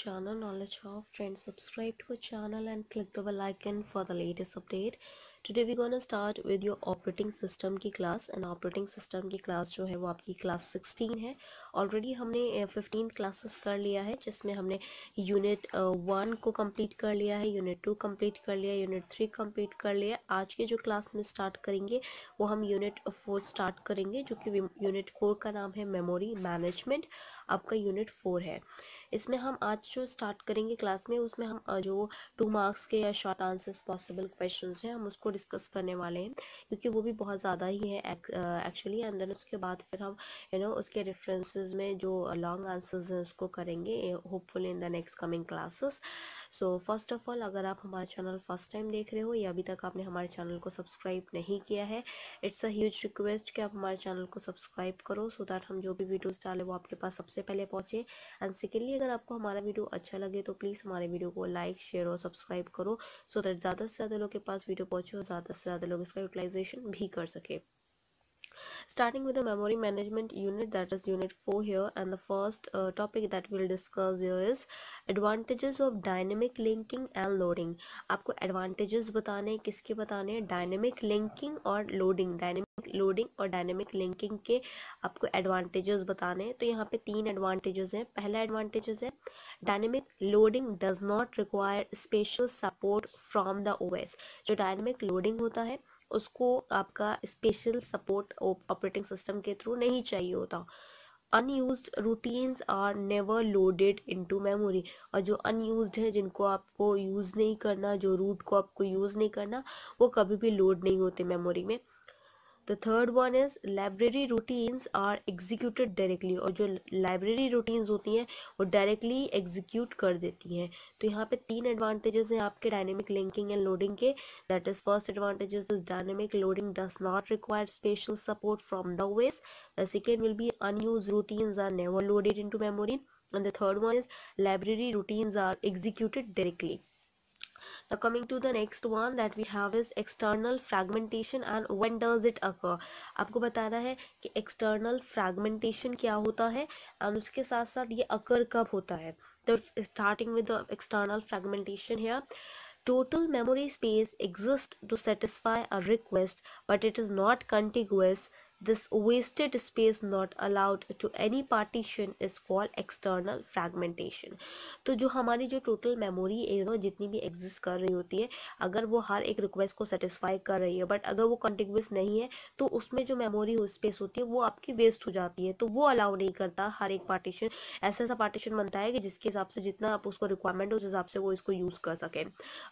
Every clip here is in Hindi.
channel knowledge hub friends subscribe to our channel and click the bell icon for the latest update today we're gonna start with your operating system की class and operating system की class जो है वो आपकी class 16 है already हमने 15 classes कर लिया है जिसमें हमने unit वन को complete कर लिया है unit टू complete कर लिया unit थ्री complete कर लिया आज के जो class में start करेंगे वो हम unit फोर start करेंगे जो कि unit फोर का नाम है memory management आपका unit फोर है इसमें हम आज जो स्टार्ट करेंगे क्लास में उसमें हम जो टू मार्क्स के या शॉर्ट आंसर्स पॉसिबल क्वेश्चन हैं हम उसको डिस्कस करने वाले हैं क्योंकि वो भी बहुत ज़्यादा ही है एक्चुअली एंड देन उसके बाद फिर हम यू नो उसके रेफरेंसेज में जो लॉन्ग आंसर्स हैं उसको करेंगे hopefully in the next coming classes so first of all अगर आप हमारा चैनल फर्स्ट टाइम देख रहे हो या अभी तक आपने हमारे चैनल को सब्सक्राइब नहीं किया है इट्स अ ह्यूज रिक्वेस्ट कि आप हमारे चैनल को सब्सक्राइब करो सो so दैट हम जो भी वीडियोज़ डालें वो आपके पास सबसे पहले पहुँचे एंड सेकेंडली अगर आपको हमारा वीडियो अच्छा लगे तो प्लीज़ हमारे वीडियो को लाइक शेयर और सब्सक्राइब करो सो so दैट ज़्यादा से ज़्यादा लोग के पास वीडियो पहुँचे और ज़्यादा से ज़्यादा लोग इसका यूटिलाइजेशन भी कर सके starting with the memory management unit that is unit 4 here and the first uh, topic that we'll discuss here is advantages of dynamic linking and loading aapko advantages batane kiske batane dynamic linking or loading dynamic loading और dynamic linking के आपको advantages बताने हैं तो यहाँ पे तीन advantages हैं पहला advantages है dynamic loading does not require special support from the OS जो dynamic loading होता है उसको आपका स्पेशल सपोर्ट ऑपरेटिंग सिस्टम के थ्रू नहीं चाहिए होता unused routines are never loaded into memory और जो अनयूज है जिनको आपको यूज़ नहीं करना जो रूट को आपको यूज़ नहीं करना वो कभी भी लोड नहीं होते मेमोरी में the third one is library routines are executed directly और जो लाइब्रेरी रूटीन्स होती हैं वो डायरेक्टली एग्जीक्यूट कर देती हैं तो यहाँ पे तीन एडवांटेजेस हैं आपके डायनेमिक लिंकिंग एंड लोडिंग के that is first advantages is dynamic loading does not require special support from the वेस the second will be unused routines are never loaded into memory and the third one is library routines are executed directly now coming to the next one that we have is external fragmentation and when does it occur आपको बताना है कि external fragmentation क्या होता है और उसके साथ साथ ये occur कब होता है तो starting with the external fragmentation here total memory space exists to satisfy a request but it is not contiguous This wasted space not allowed to any partition is called external fragmentation. तो जो हमारी जो total memory है ना जितनी भी exist कर रही होती है अगर वो हर एक request को satisfy कर रही है but अगर वो contiguous नहीं है तो उसमें जो memory हो space होती है वो आपकी waste हो जाती है तो वो allow नहीं करता हर एक partition ऐसा ऐसा partition बनता है कि जिसके हिसाब से जितना आप उसको requirement हो उस हिसाब से वो इसको use कर सके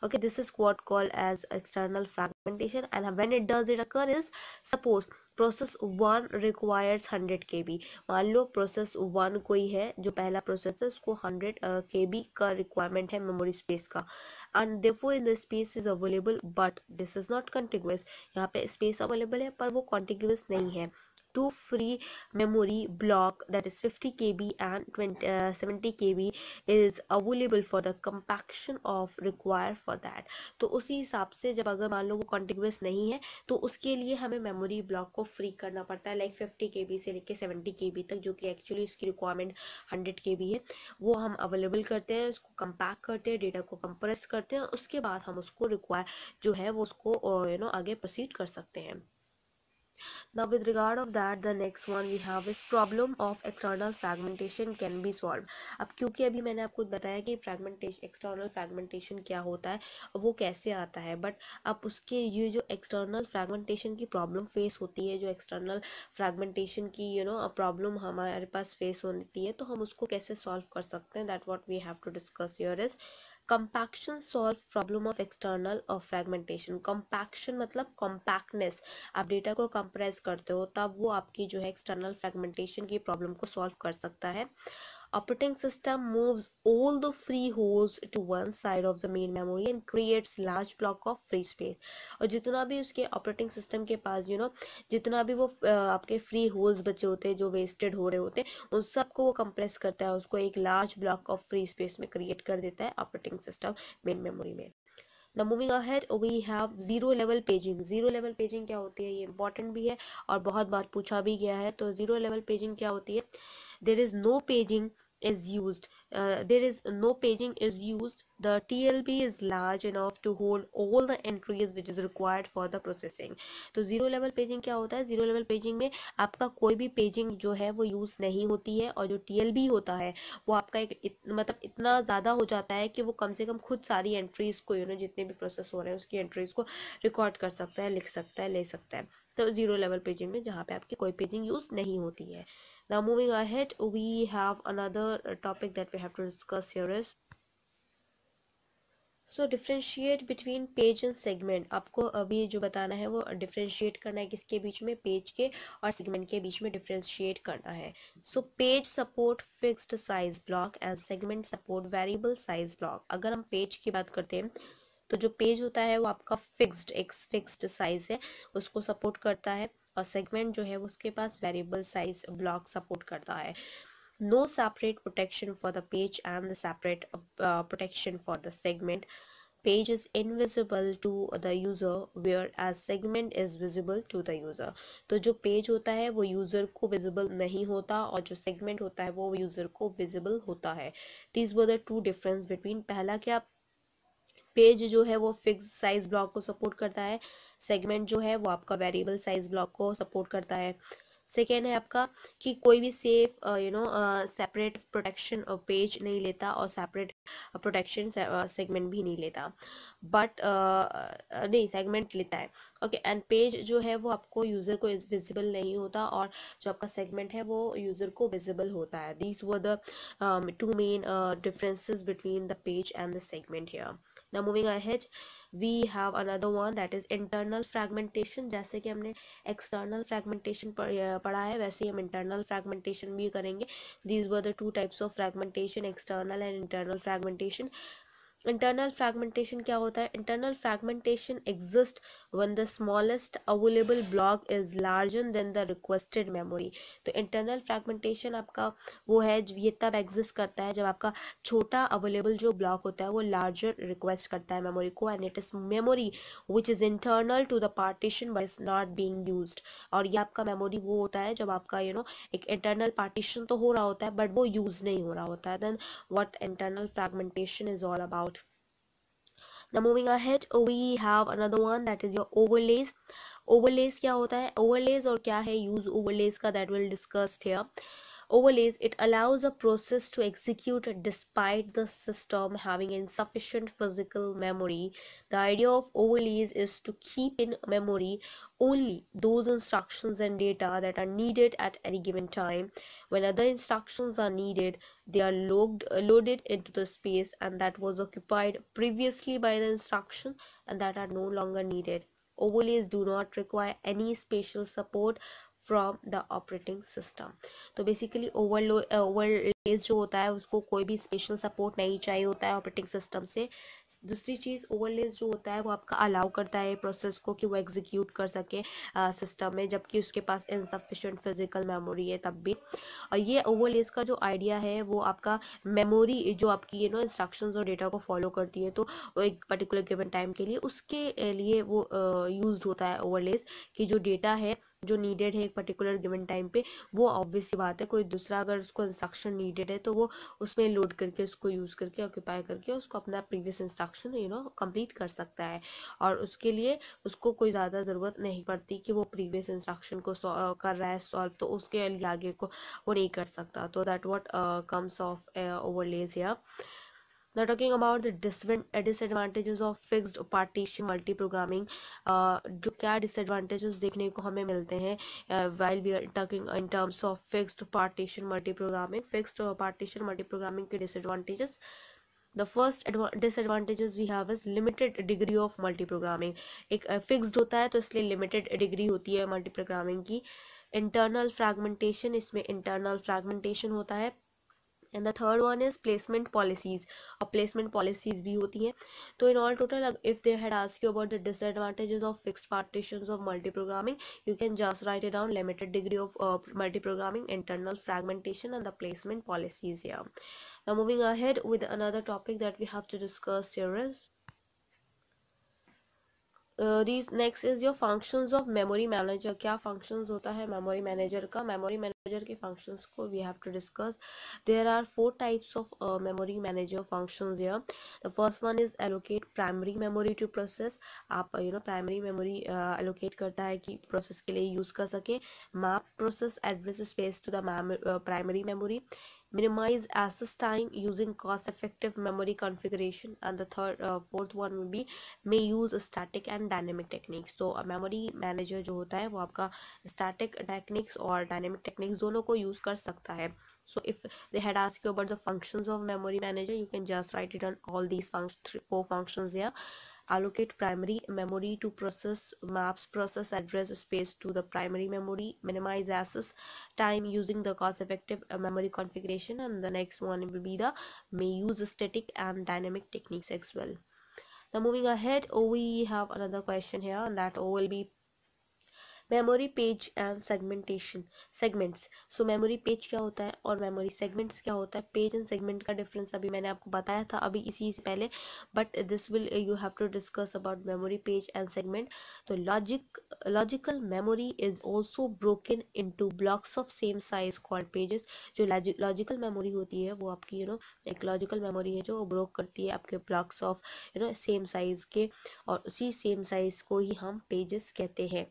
okay this is what called as external fragmentation and when it does it occur is suppose process one requires hundred K B मान लो प्रोसेस वन कोई है जो पहला प्रोसेस है उसको हंड्रेड के बी का रिक्वायरमेंट है मेमोरी स्पेस का एंड देफो in the space is available but this is not contiguous यहाँ पे स्पेस अवेलेबल है पर वो कॉन्टिग्यूस नहीं है two free memory block that is 50 KB and 20, uh, 70 KB is available for the compaction of require for that तो उसी हिसाब से जब अगर मान लो वो कॉन्टिग्यूस नहीं है तो उसके लिए हमें मेमोरी ब्लॉक को फ्री करना पड़ता है लाइक फिफ्टी के बी से लेके सेवेंटी के बी तक जो कि एक्चुअली उसकी रिक्वायरमेंट हंड्रेड के बी है वो हम अवेलेबल करते हैं उसको कंपैक्ट करते हैं डेटा को कंप्रेस करते हैं उसके बाद हम उसको रिक्वायर जो है वो उसको यू uh, नो आगे प्रोसीड कर सकते हैं Now with regard of that the next one we have is problem of external fragmentation can be solved. अब क्योंकि अभी मैंने आपको बताया कि fragmentation external fragmentation क्या होता है वो कैसे आता है but अब उसके ये जो external fragmentation की problem face होती है जो external fragmentation की यू नो problem हमारे पास face होती है तो हम उसको कैसे solve कर सकते हैं that what we have to discuss here is compaction solve problem of external और फ्रेगमेंटेशन कंपैक्शन मतलब कॉम्पैक्टनेस आप डेटा को कंप्रेस करते हो तब वो आपकी जो है एक्सटर्नल फ्रेगमेंटेशन की प्रॉब्लम को सॉल्व कर सकता है operating system moves all the free hosts to one side of the main memory and creates large block of free space और जितना भी उसके ऑपरेटिंग सिस्टम के पास यू you नो know, जितना भी वो आपके फ्री होल्स बचे होते हैं जो वेस्टेड हो रहे होते हैं उन सबको वो कंप्रेस करता है उसको एक large block of free space में क्रिएट कर देता है ऑपरेटिंग सिस्टम मेन मेमोरी में ना moving ahead we have zero level paging zero level paging क्या होती है ये इंपॉर्टेंट भी है और बहुत बार पूछा भी गया है तो जीरो लेवल पेजिंग क्या होती है there is no paging is used uh, there is no paging is used the TLB is large enough to hold all the entries which is required for the processing तो जीरो लेवल पेजिंग क्या होता है जीरो लेवल पेजिंग में आपका कोई भी पेजिंग जो है वो यूज़ नहीं होती है और जो TLB होता है वो आपका एक इत, मतलब इतना ज़्यादा हो जाता है कि वो कम से कम खुद सारी एंट्रीज़ को यू नो जितने भी प्रोसेस हो रहे हैं उसकी एंट्रीज़ को रिकॉर्ड कर सकता है लिख सकता है ले सकता है तो ज़ीरो लेवल पेजिंग में जहाँ पे आपकी कोई पेजिंग यूज़ नहीं होती है now moving ahead we have another uh, topic that we have to discuss here is so differentiate between page and segment आपको अभी जो बताना है वो डिफ्रेंशिएट करना है किसके बीच में पेज के और सेगमेंट के बीच में डिफ्रेंशिएट करना है so page support fixed size block and segment support variable size block अगर हम पेज की बात करते हैं तो जो पेज होता है वो आपका फिक्स्ड एक फिक्स्ड साइज है उसको सपोर्ट करता है और सेगमेंट जो है उसके पास वेरिएबल साइज ब्लॉक सपोर्ट करता है no separate protection for the page and the separate protection for the segment page is invisible to the user whereas segment is visible to the user तो जो पेज होता है वो यूजर को विजिबल नहीं होता और जो सेगमेंट होता है वो यूजर को विजिबल होता है this were the two difference between पहला क्या पेज जो है वो फिक्स साइज ब्लॉक को सपोर्ट करता है सेगमेंट जो है वो आपका वेरिएबल साइज ब्लॉक को सपोर्ट करता है सेकेंड है आपका कि कोई भी सेफ you know separate protection page नहीं लेता और सेपरेट प्रोटेक्शन सेगमेंट भी नहीं लेता बट uh, uh, नहीं सेगमेंट लेता है ओके एंड पेज जो है वो आपको यूज़र को विजिबल नहीं होता और जो आपका सेगमेंट है वो यूज़र को विजिबल होता है these were the two main differences between the page and the segment here now moving ahead we have another one that is internal fragmentation जैसे कि हमने external fragmentation पढ़ा है वैसे ही हम internal fragmentation भी करेंगे these were the two types of fragmentation external and internal fragmentation internal fragmentation क्या होता है internal fragmentation exist when the smallest available block is larger than the requested memory तो इंटरनल फ्रैगमेंटेशन आपका वो है ये तब एग्जिस्ट करता है जब आपका छोटा अवेलेबल जो ब्लॉक होता है वो लार्जर रिक्वेस्ट करता है मेमोरी को and it is memory which is internal to the partition but is not being use और ये आपका मेमोरी वो होता है जब आपका यू you नो know, एक इंटरनल पार्टीशन तो हो रहा होता है बट वो यूज नहीं हो रहा होता है then what internal fragmentation is all about now moving ahead we have another one that is your overlays overlays क्या होता है overlays और क्या है use overlays का that will discussed here overlays, it allows a process to execute despite the system having insufficient physical memory. The idea of overlays is to keep in memory only those instructions and data that are needed at any given time. When other instructions are needed, they are logged, loaded into the space and that was occupied previously by the instruction and that are no longer needed. Overlays do not require any spatial support from the operating system तो बेसिकली ओवरलो ओवरलेज जो होता है उसको कोई भी स्पेशल सपोर्ट नहीं चाहिए होता है ऑपरेटिंग सिस्टम से दूसरी चीज़ ओवरलेस जो होता है वो आपका अलाउ करता है प्रोसेस को कि वो एग्जीक्यूट कर सके सिस्टम uh, में जबकि उसके पास इनसफिशेंट फिजिकल मेमोरी है तब भी और ये ओवरलेस का जो आइडिया है वो आपका मेमोरी जो आपकी यू नो इंस्ट्रक्शन और डेटा को फॉलो करती है तो एक पर्टिकुलर गिवन टाइम के लिए उसके लिए वो यूज uh, होता है ओवरलेस कि जो डेटा है जो नीडेड है एक पर्टिकुलर गिवन टाइम पे वो ऑब्वियस बात है कोई दूसरा अगर उसको इंस्ट्रक्शन नीडेड है तो वो उसमें लोड करके उसको यूज़ करके ऑक्यूपाई करके उसको अपना previous instruction you know complete कर सकता है और उसके लिए उसको कोई ज़्यादा ज़रूरत नहीं पड़ती कि वो प्रीवियस इंस्ट्रक्शन को कर रहा है सॉल्व तो उसके लिए आगे को वो नहीं कर सकता तो that what comes of overlays या Now talking about the disadvantages of fixed partition multiprogramming, जो क्या disadvantages देखने को हमें मिलते हैं while we are talking in terms of fixed partition multiprogramming, fixed partition multiprogramming के disadvantages the first disadvantages we have is limited degree of multiprogramming एक fixed होता है तो इसलिए limited degree होती है multiprogramming की internal fragmentation इसमें internal fragmentation होता है and the third one is placement policies और प्लेसमेंट पॉलिसीज भी होती हैं तो in all total if they had ask you about the disadvantages of fixed partitions of multiprogramming you can just write it down limited degree of multiprogramming internal fragmentation and the placement policies here now moving ahead with another topic that we have to discuss here is this next is your functions of memory manager क्या फंक्शंस होता है मेमोरी मैनेजर का मेमोरी मैनेजर के फंक्शंस को we have to discuss there are four types of memory manager functions the first one is allocate primary memory to process आप you know primary memory allocate करता है कि प्रोसेस के लिए यूज कर सके map process address space to the primary memory minimize access time using cost effective memory configuration and the third uh, fourth one will be may use static and dynamic techniques so a memory manager jo hota hai wo aapka static techniques or dynamic techniques dono ko use kar sakta hai so if they had asked you about the functions of memory manager you can just write it on all these functions four functions here allocate primary memory to process maps process address space to the primary memory minimize access time using the cost effective uh, memory configuration and the next one will be the may use static and dynamic techniques as well now moving ahead we have another question here and that will be memory page and segmentation segments so memory page क्या होता है और मेमोरी सेगमेंट्स क्या होता है पेज एंड सेगमेंट का डिफरेंस अभी मैंने आपको बताया था अभी इसी से पहले but this will you have to discuss about memory page and segment तो logic logical memory is also broken into blocks of same size called pages जो लॉजिकल मेमोरी होती है वो आपकी यू नो एक लॉजिकल मेमोरी है जो ब्रोक करती है आपके blocks of you know same size के और उसी सेम साइज़ को ही हम पेजेस कहते हैं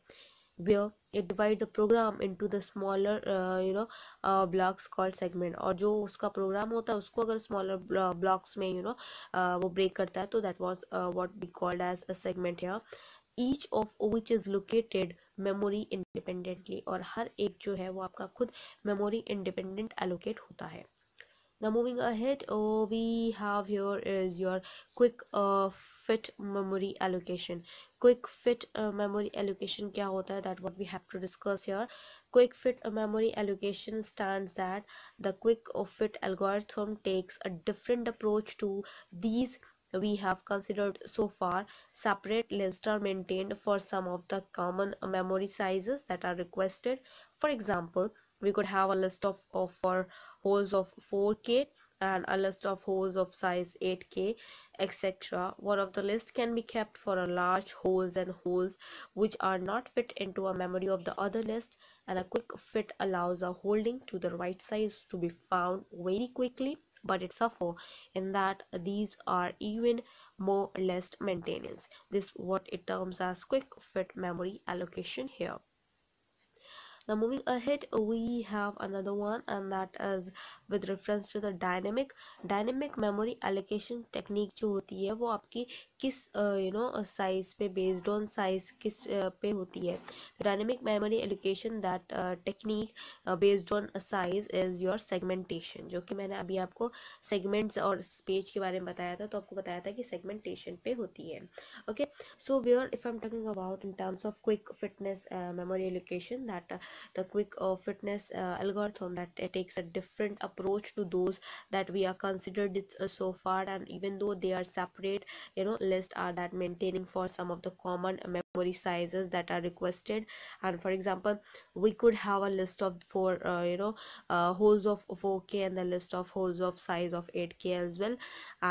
where it divides the program into the smaller uh, you know uh, blocks called segment और जो उसका program होता है उसको अगर smaller blocks में you know uh, वो break करता है तो that was uh, what we called as a segment here each of which is located memory independently और हर एक जो है वो आपका खुद memory independent allocate होता है now moving ahead oh, we have here is your quick uh, fit memory allocation quick fit uh, memory allocation kya hota that what we have to discuss here quick fit uh, memory allocation stands that the quick fit algorithm takes a different approach to these we have considered so far separate lists are maintained for some of the common memory sizes that are requested for example we could have a list of, of for holes of 4k and a list of holes of size 8k etc one of the list can be kept for a large holes and holes which are not fit into a memory of the other list and a quick fit allows a holding to the right size to be found very quickly but it suffer in that these are even more less maintenance this what it terms as quick fit memory allocation here now moving ahead we have another one and that is with reference to the dynamic dynamic memory allocation technique जो होती है वो आपकी किस यू नो साइज पे बेस्ड ऑन साइज किस uh, पे होती है dynamic memory allocation that technique based on size is your segmentation जो कि मैंने अभी आपको सेगमेंट्स और स्पेज के बारे में बताया था तो आपको बताया था कि सेगमेंटेशन पे होती है okay so are if I am talking about in terms of quick fitness memory allocation that the quick fitness algorithm that it takes a different up approach to those that we are considered uh, so far and even though they are separate you know list are that maintaining for some of the common memory sizes that are requested and for example we could have a list of four uh, you know uh, holes of 4k and the list of holes of size of 8k as well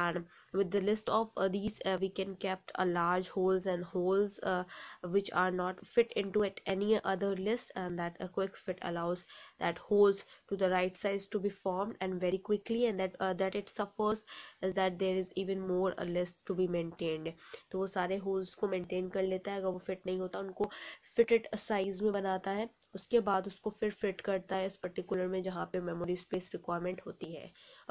and with the list of uh, these uh, we can kept a uh, large holes and holes uh, which are not fit into at any other list and that a quick fit allows that holes to the right size to be formed and very quickly and that uh, that it suffers is that there is even more a uh, list to be maintained So वो सारे holes को maintain fit फिटेड साइज में बनाता है उसके बाद उसको फिर फिट करता है इस पर्टिकुलर में जहाँ पे मेमोरी स्पेस रिक्वायरमेंट होती है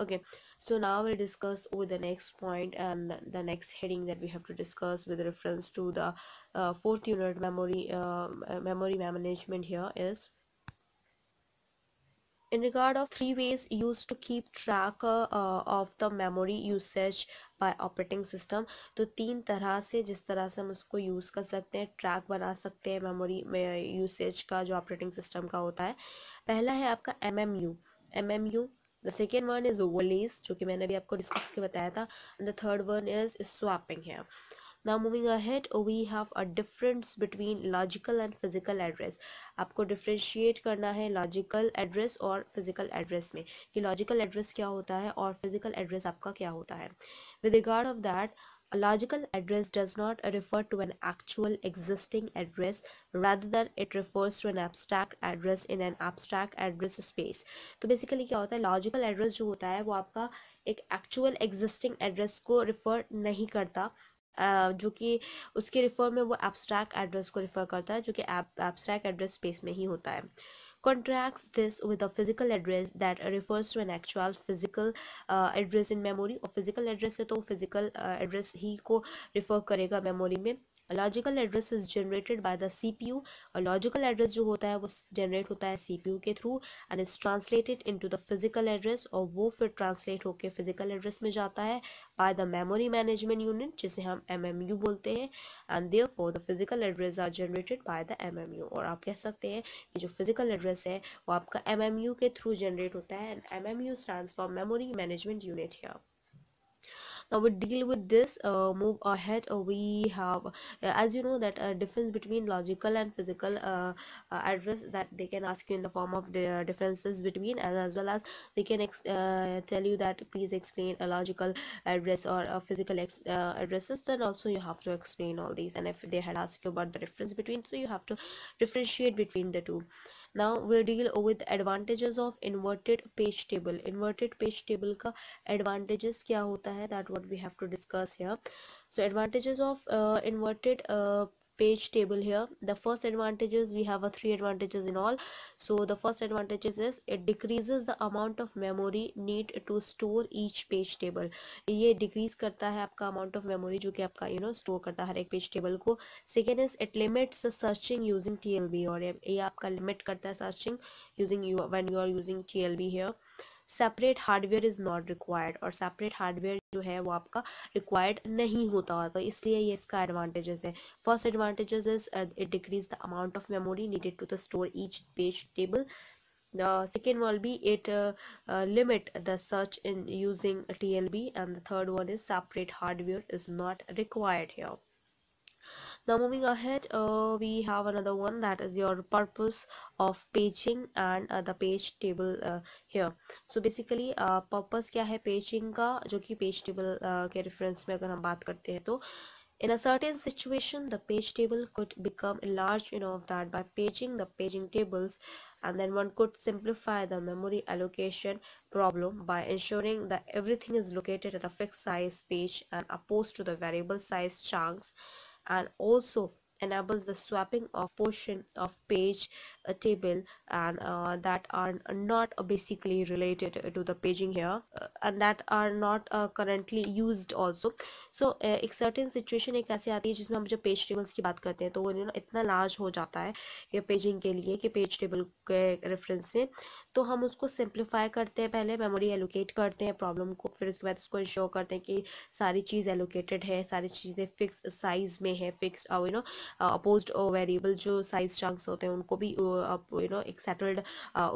okay so now will discuss oh the next point and the next heading that we have to discuss with reference to the fourth unit memory memory management here is in regard of three ways used to keep track uh, of the memory usage by operating system तो तीन तरह से जिस तरह से हम उसको use कर सकते हैं track बना सकते हैं memory में यूसेज का जो operating system का होता है पहला है आपका MMU MMU the second one is overlays जो कि मैंने भी आपको discuss के बताया था and the third one is swapping है now moving ahead we have a difference between logical and physical address आपको differentiate करना है logical address और physical address में कि logical address क्या होता है और physical address आपका क्या होता है with regard of that A logical address does not refer to an actual existing address rather than it refers to an abstract address in an abstract address space to so basically kya hota hai logical address jo hota hai wo aapka ek actual existing address ko refer nahi karta जो कि उसके रिफर में वो एब्स्ट्रैक्ट एड्रेस को रिफर करता है जो कि एब्स्ट्रैक्ट एड्रेस स्पेस में ही होता है contrasts this with a physical address that refers to an actual physical uh, address in memory और physical address है तो physical uh, address ही को refer करेगा memory में a logical address is generated by the CPU और लॉजिकल एड्रेस जो होता है वो जनरेट होता है सीपीयू के through and is translated into the physical address और वो फिर ट्रांसलेट होकर फिजिकल एड्रेस में जाता है by the memory management unit जिसे हम एमएमयू बोलते हैं and therefore the physical address are generated by the MMU और आप कह सकते हैं कि जो फिजिकल एड्रेस है वो आपका एमएमयू के थ्रू जनरेट होता है and MMU stands for memory management unit है now uh, we deal with this uh, move ahead uh, we have uh, as you know that a difference between logical and physical address that they can ask you in the form of the differences between as, as well as they can tell you that please explain a logical address or a physical addresses then also you have to explain all these and if they had asked you about the difference between so you have to differentiate between the two now we deal with advantages of inverted page table inverted page table का advantages क्या होता है that what we have to discuss here so advantages of uh, inverted uh, page table here the first advantage is we have a three advantages in all so the first advantage is it decreases the amount of memory need to store each page table ye decrease karta hai aapka amount of memory jo ki aapka you know store karta hai har ek page table ko second is it limits searching using TLB or ye aapka limit karta hai searching using you when you are using TLB here separate hardware is not required और सेपरेट हार्डवेयर जो है वो आपका रिक्वायर्ड नहीं होता होगा तो इसलिए ये इसका एडवांटेजेस है first advantages is it decrease the amount of memory needed to the store each page table the second will be it limit the search in using T L B and the third one is separate hardware is not required now moving ahead uh, we have another one that is your purpose of paging and uh, the page table uh, here so basically uh, purpose kya hai paging ka? जो page table uh, reference में agar hum बात karte हैं In a certain situation, the page table could become enlarged enough that by paging the paging tables and then one could simplify the memory allocation problem by ensuring that everything is located at a fixed size page and opposed to the variable size chunks and also enables the swapping of portion of page a table and uh, that are not basically related to the paging here uh, and that are not uh, currently used also so एक certain situation एक ऐसी आती है जिसमें हम जब page tables की बात करते हैं तो वो ना इतना large हो जाता है ये paging के लिए कि page table के reference में तो हम उसको simplify करते हैं पहले memory allocate करते हैं problem को फिर उसके बाद उसको ensure करते हैं कि सारी चीज़ allocated है सारी चीज़ें fixed size में है fixed you know opposed variable जो size chunks होते हैं उनको भी uh, आप यू नो एक सेटल्ड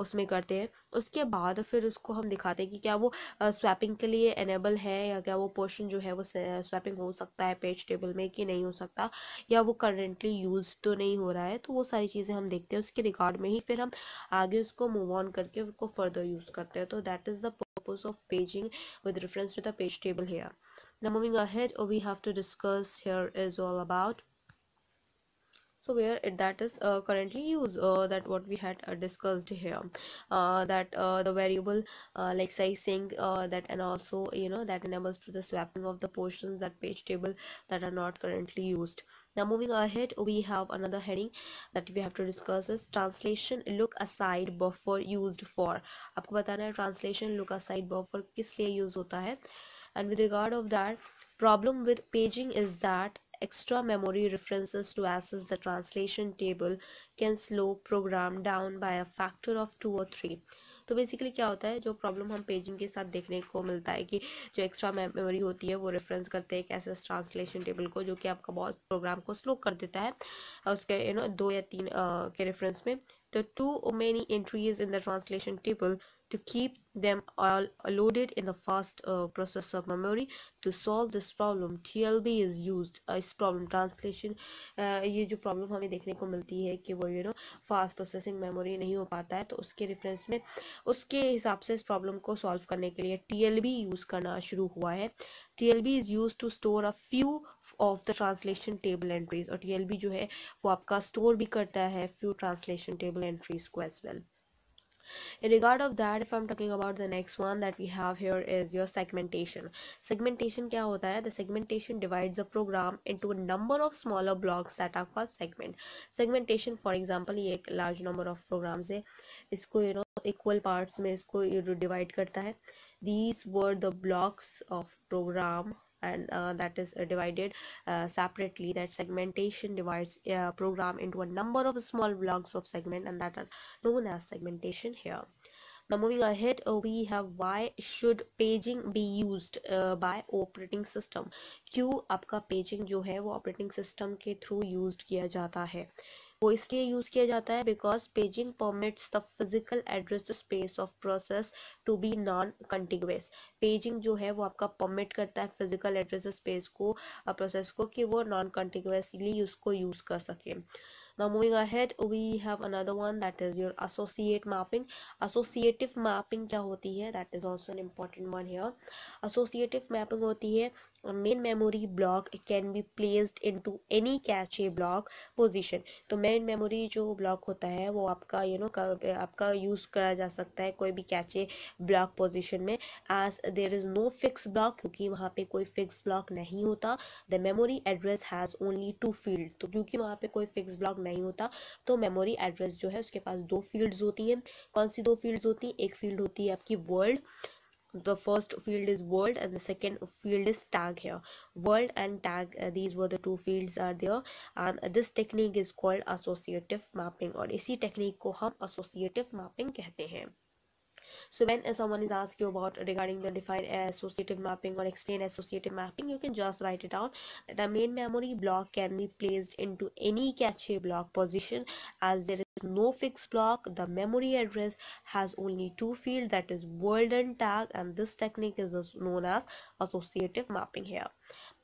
उसमें करते हैं उसके बाद फिर उसको हम दिखाते हैं कि क्या वो स्वैपिंग के लिए एनेबल है या क्या वो पोर्शन जो है वो स्वैपिंग हो सकता है पेज टेबल में कि नहीं हो सकता या वो करेंटली यूज तो नहीं हो रहा है तो वो सारी चीज़ें हम देखते हैं उसके रिकॉर्ड में ही फिर हम आगे उसको मूव ऑन करके उसको फर्दर यूज़ करते हैं तो that is the purpose of paging with reference to the page table here Now moving ahead, all we have to discuss here is all about so where it, that is uh, currently used uh, that what we had uh, discussed here uh, that uh, the variable uh, like sizing that and also you know that enables to the swapping of the portions that page table that are not currently used now moving ahead we have another heading that we have to discuss is translation look aside buffer used for आपको बताना है translation look aside buffer किस use होता है and with regard of that problem with paging is that extra memory references to access the translation table can slow program down by a factor of two or three. तो बेसिकली क्या होता है जो प्रॉब्लम हम पेजिंग के साथ देखने को मिलता है कि जो एक्स्ट्रा मेमोरी होती है वो रेफरेंस करते हैं एक ट्रांसलेशन टेबल को जो कि आपका बहुत प्रोग्राम को स्लो कर देता है उसके यू नो दो या तीन आ, के रेफरेंस में तो too many entries in the translation table to keep them all loaded in the fast uh, processor memory. To solve this problem, TLB is used. Uh, इस problem translation uh, ये जो problem हमें देखने को मिलती है कि वो you know fast processing memory नहीं हो पाता है तो उसके reference में उसके हिसाब से इस problem को solve करने के लिए TLB use करना शुरू हुआ है TLB is used to store a few of the translation table entries और TLB जो है वो आपका store भी करता है few translation table entries को as well in regard of that if i'm talking about the next one that we have here is your segmentation segmentation kya hota hai the segmentation divides a program into a number of smaller blocks that are called segment segmentation for example ye ek large number of programs hai isko you know equal parts mein isko divide karta hai these were the blocks of program and uh, that is uh, divided uh, separately that segmentation divides a uh, program into a number of small blocks of segment and that are known as segmentation here now moving ahead we have why should paging be used uh, by operating system Q, आपका paging जो है वो operating system के through used किया जाता है वो इसलिए यूज किया जाता है because paging permits the physical address space of process to be non contiguous paging जो है वो आपका परमिट करता है फिजिकल एड्रेस स्पेस को प्रोसेस को कि वो नॉन कंटिग्यूसली उसको यूज कर सके now moving ahead we have another one that is your associate mapping associative mapping क्या होती है that is also an important one here associative mapping होती है main memory block can be placed into any cache block position तो मेन मेमोरी जो ब्लॉक होता है वो आपका यू you नो know, आपका यूज करा जा सकता है कोई भी कैचे ब्लॉक पोजीशन में as there is no fix block क्योंकि वहाँ पे कोई फिक्स ब्लॉक नहीं होता the memory address has only two field तो क्योंकि वहाँ पे कोई फिक्स ब्लॉक नहीं होता तो मेमोरी एड्रेस जो है उसके पास दो फील्ड होती है कौन सी दो फील्ड होती हैं एक फील्ड होती है आपकी world the first field is world and the second field is tag here world and tag uh, these were the two fields are there and this technique is called associative mapping Or इसी technique ko हम associative mapping कहते हैं So when uh, someone is asked you about regarding the define associative mapping or explain associative mapping, you can just write it down. The main memory block can be placed into any cache block position as there no fixed block the memory address has only two field that is world and tag and this technique is known as associative mapping here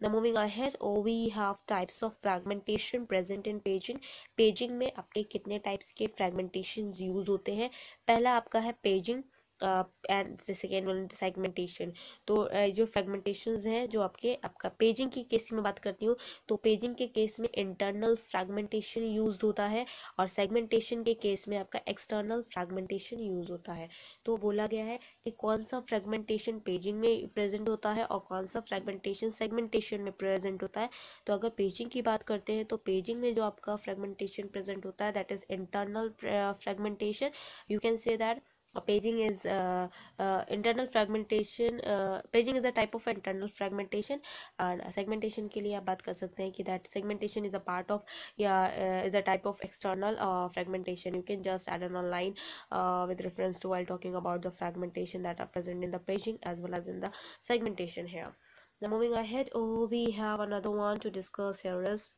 now moving ahead oh we have types of fragmentation present in paging paging mein aapke kitne types ke fragmentations use hote hain pehla aapka hai paging and second one segmentation तो जो फ्रेगमेंटेशन हैं जो आपके आपका पेजिंग के केस में बात करती हूँ तो पेजिंग के केस में इंटरनल फ्रेगमेंटेशन यूज होता है और सेगमेंटेशन के केस में आपका एक्सटर्नल फ्रेगमेंटेशन यूज होता है तो बोला गया है कि कौन सा फ्रेगमेंटेशन पेजिंग में प्रेजेंट होता है और कौन सा फ्रेगमेंटेशन सेगमेंटेशन में प्रेजेंट होता है तो अगर पेजिंग की बात करते हैं तो पेजिंग में जो आपका फ्रेगमेंटेशन प्रेजेंट होता है that is internal fragmentation you can say that paging is uh, uh, internal fragmentation uh, paging is a type of internal fragmentation and segmentation के लिए बात कर सकते हैं कि that segmentation is a part of या uh, is a type of external uh, fragmentation you can just add an online with reference to while talking about the fragmentation that are present in the paging as well as in the segmentation here now moving ahead oh we have another one to discuss here is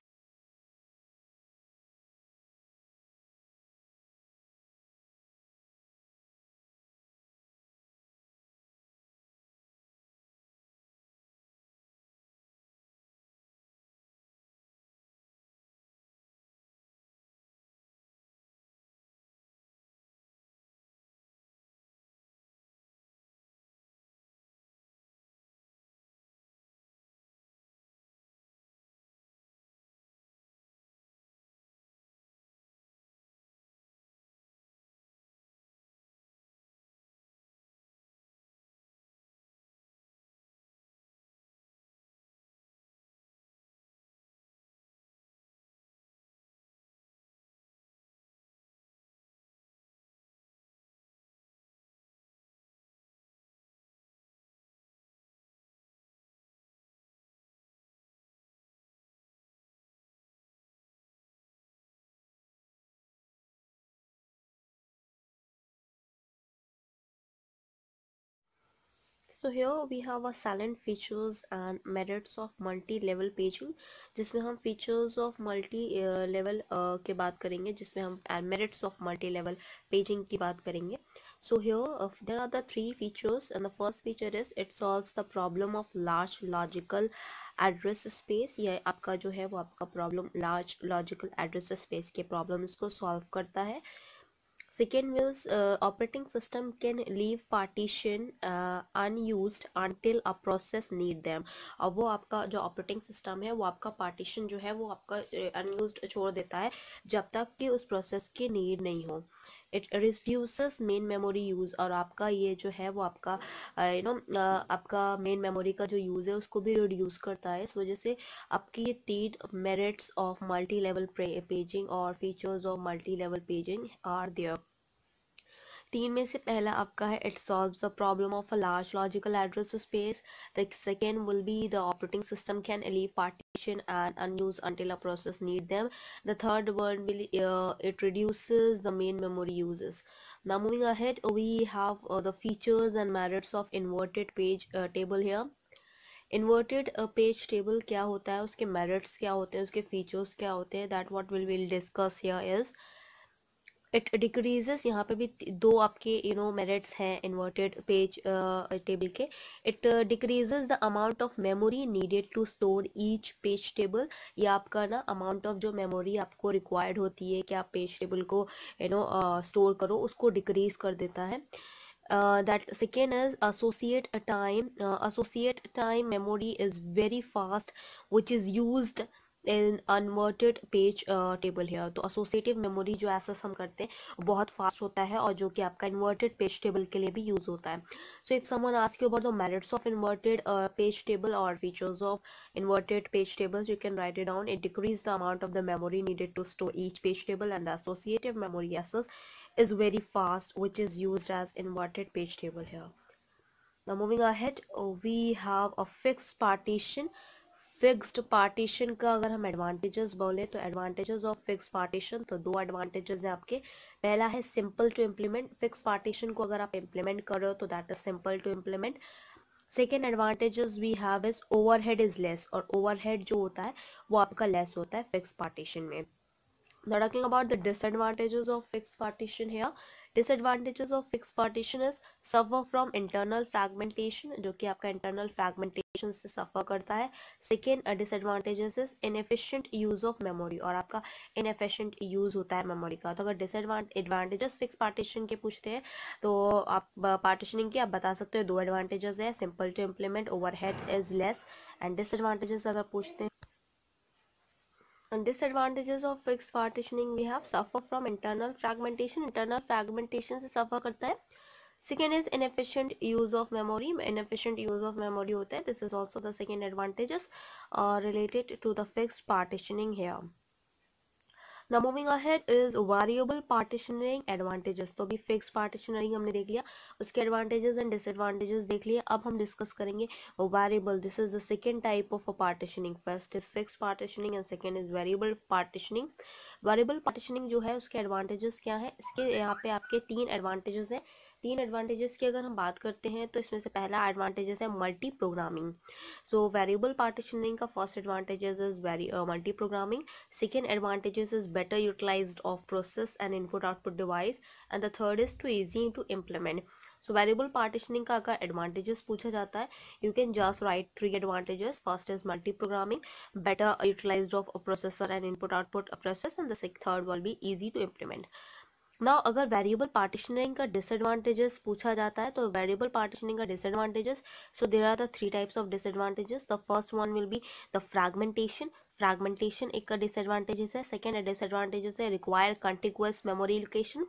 so here we have our salient features and merits of multi-level paging जिसमें हम features of multi-level uh, के बात करेंगे जिसमें हम and merits of multi-level paging की बात करेंगे so here uh, there are the three features and the first feature is it solves the problem of large logical address space या आपका जो है वो आपका problem large logical address space के प्रॉब्लम इसको सॉल्व करता है Second means uh, operating system can leave partition uh, unused until a process need them. और वो आपका जो operating system है वो आपका partition जो है वो आपका unused छोड़ देता है जब तक कि उस process की need नहीं हो it reduce main memory use और आपका ये जो है वो आपका यू नो आपका मेन मेमोरी का जो यूज़ है उसको भी रिड्यूस करता है इस वजह से आपकी ये तीन merits of multi level paging और features of multi level paging are there तीन में से पहला आपका है it solve the problem of a large logical address space the second will be the operating system can alive partition and unused until a process need them the third one will it reduce the main memory uses Now moving ahead, we have uh, the features and merits of inverted page uh, table here. Inverted uh, क्या होता है उसके मेरिट्स क्या होते हैं उसके फीचर्स क्या होते हैं that what we will discuss here is. It decreases यहाँ पे भी दो आपके यू नो मेरिट्स हैं इन्वर्टेड पेज टेबल के it decreases the amount of memory needed to store each page table या आपका ना अमाउंट ऑफ जो मेमोरी आपको रिक्वायर्ड होती है कि आप पेज टेबल को यू नो स्टोर करो उसको डिक्रीज कर देता है Uh, that second is associate time uh, associate time memory is very fast which is used in inverted page table है तो एसोसिएटिव मेमोरी जो एसेस हम करते हैं बहुत फास्ट होता है और जो कि आपका इन्वर्टेड पेज टेबल के लिए भी यूज होता है so if someone ask you about the merits of inverted page table और features of inverted page tables you can write it down it decrease the amount of the memory needed to store each page table and the associative memory access is very fast which is used as inverted page table here now moving ahead we have a fixed partition fixed partition का अगर हम एडवांटेजेस बोले तो एडवांटेजेस ऑफ फिक्स पार्टीशन तो दो एडवांटेजेस हैं आपके पहला है simple to implement fix partition को अगर आप इम्प्लीमेंट कर रहे हो तो that is simple to implement second advantages we have is overhead is less और ओवरहेड जो होता है वो आपका लेस होता है फिक्स पार्टीशन में not talking about the disadvantages of fix partition here disadvantages of fix partition is suffer from internal fragmentation जो कि आपका इंटरनल फ्रेगमेंटेशन से सफर करता है second disadvantages is inefficient use of memory और आपका इनएफिशिएंट यूज होता है मेमोरी का तो अगर डिसएडवांटेजेस फिक्स पार्टीशन के पूछते हैं तो आप पार्टीशनिंग के आप बता सकते हो दो एडवांटेजेस है simple to implement over is less and disadvantages अगर पूछते हैं And disadvantages of fixed partitioning we have suffer from internal fragmentation. Internal fragmentation से suffer करता है. Second is inefficient use of memory. Inefficient use of memory होता है. This is also the second advantages uh, related to the fixed partitioning here. Now moving ahead is variable partitioning advantages. तो अभी fixed partitioning हमने देख लिया उसके advantages and disadvantages देख लिए अब हम discuss करेंगे variable. This is the second type of a partitioning. First is fixed partitioning and second is variable partitioning. Variable partitioning जो है उसके advantages क्या है इसके यहाँ पे आपके तीन advantages हैं तीन एडवांटेजेस की अगर हम बात करते हैं तो इसमें से पहला एडवांटेजेस है multi programming so variable partitioning का first advantages is very multi programming second advantages is better utilize of process and input output device and the third is too easy to implement so variable partitioning का अगर एडवांटेजेस पूछा जाता है you can just write three advantages first is multi programming better utilize of processor and input output process and the third will be easy to implement now अगर वेरिएबल पार्टिशनिंग का डिसएडवांटेजेस पूछा जाता है तो वेरिएबल पार्टिशनिंग का disadvantages so there are the three types of disadvantages the first one will be the fragmentation fragmentation एक का डिसएडवांटेजेस है सेकेंड डिसएडवांटेजेस है require contiguous memory location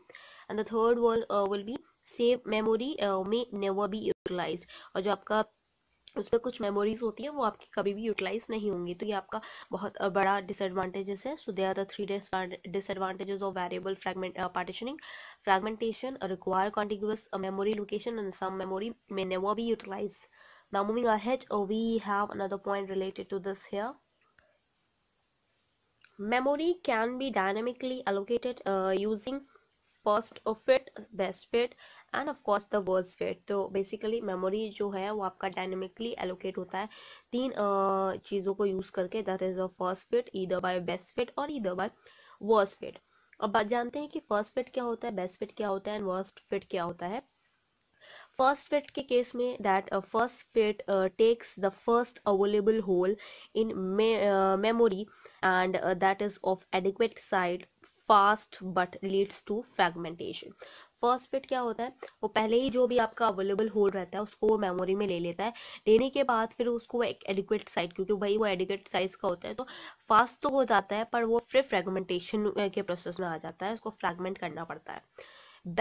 and the third one will be save memory may never be utilize और जो आपका उस पर कुछ मेमोरीज होती हैं वो आपकी कभी भी यूटिलाइज नहीं होंगी तो ये आपका बहुत बड़ा डिसएडवांटेजेस है so they are the three disadvantages of variable fragment partitioning fragmentation require contiguous memory location and some memory may never be utilize now moving ahead we have another point related to this here memory can be dynamically allocated using first fit best fit and of course the word state तो बेसिकली मेमोरी जो है वो आपका डायनेमिकली एलोकेट होता है तीन uh, चीज़ों को यूज़ करके that is the first fit either by best fit और ईदर बाय वर्स्ट फिट अब जानते हैं कि फर्स्ट फिट क्या होता है बेस्ट फिट क्या होता है एंड वर्स्ट फिट क्या होता है फर्स्ट फिट के केस में that first fit takes the first available hole in memory and that is of adequate side fast but leads to fragmentation first fit क्या होता है वो पहले ही जो भी आपका अवेलेबल होल्ड रहता है उसको मेमोरी में ले लेता है लेने के बाद फिर उसको एक एडिक्वेट साइज क्योंकि भाई वो एडिक्वेट साइज का होता है तो फास्ट तो हो जाता है पर वो फिर फ्रेगमेंटेशन के प्रोसेस में आ जाता है उसको फ्रेगमेंट करना पड़ता है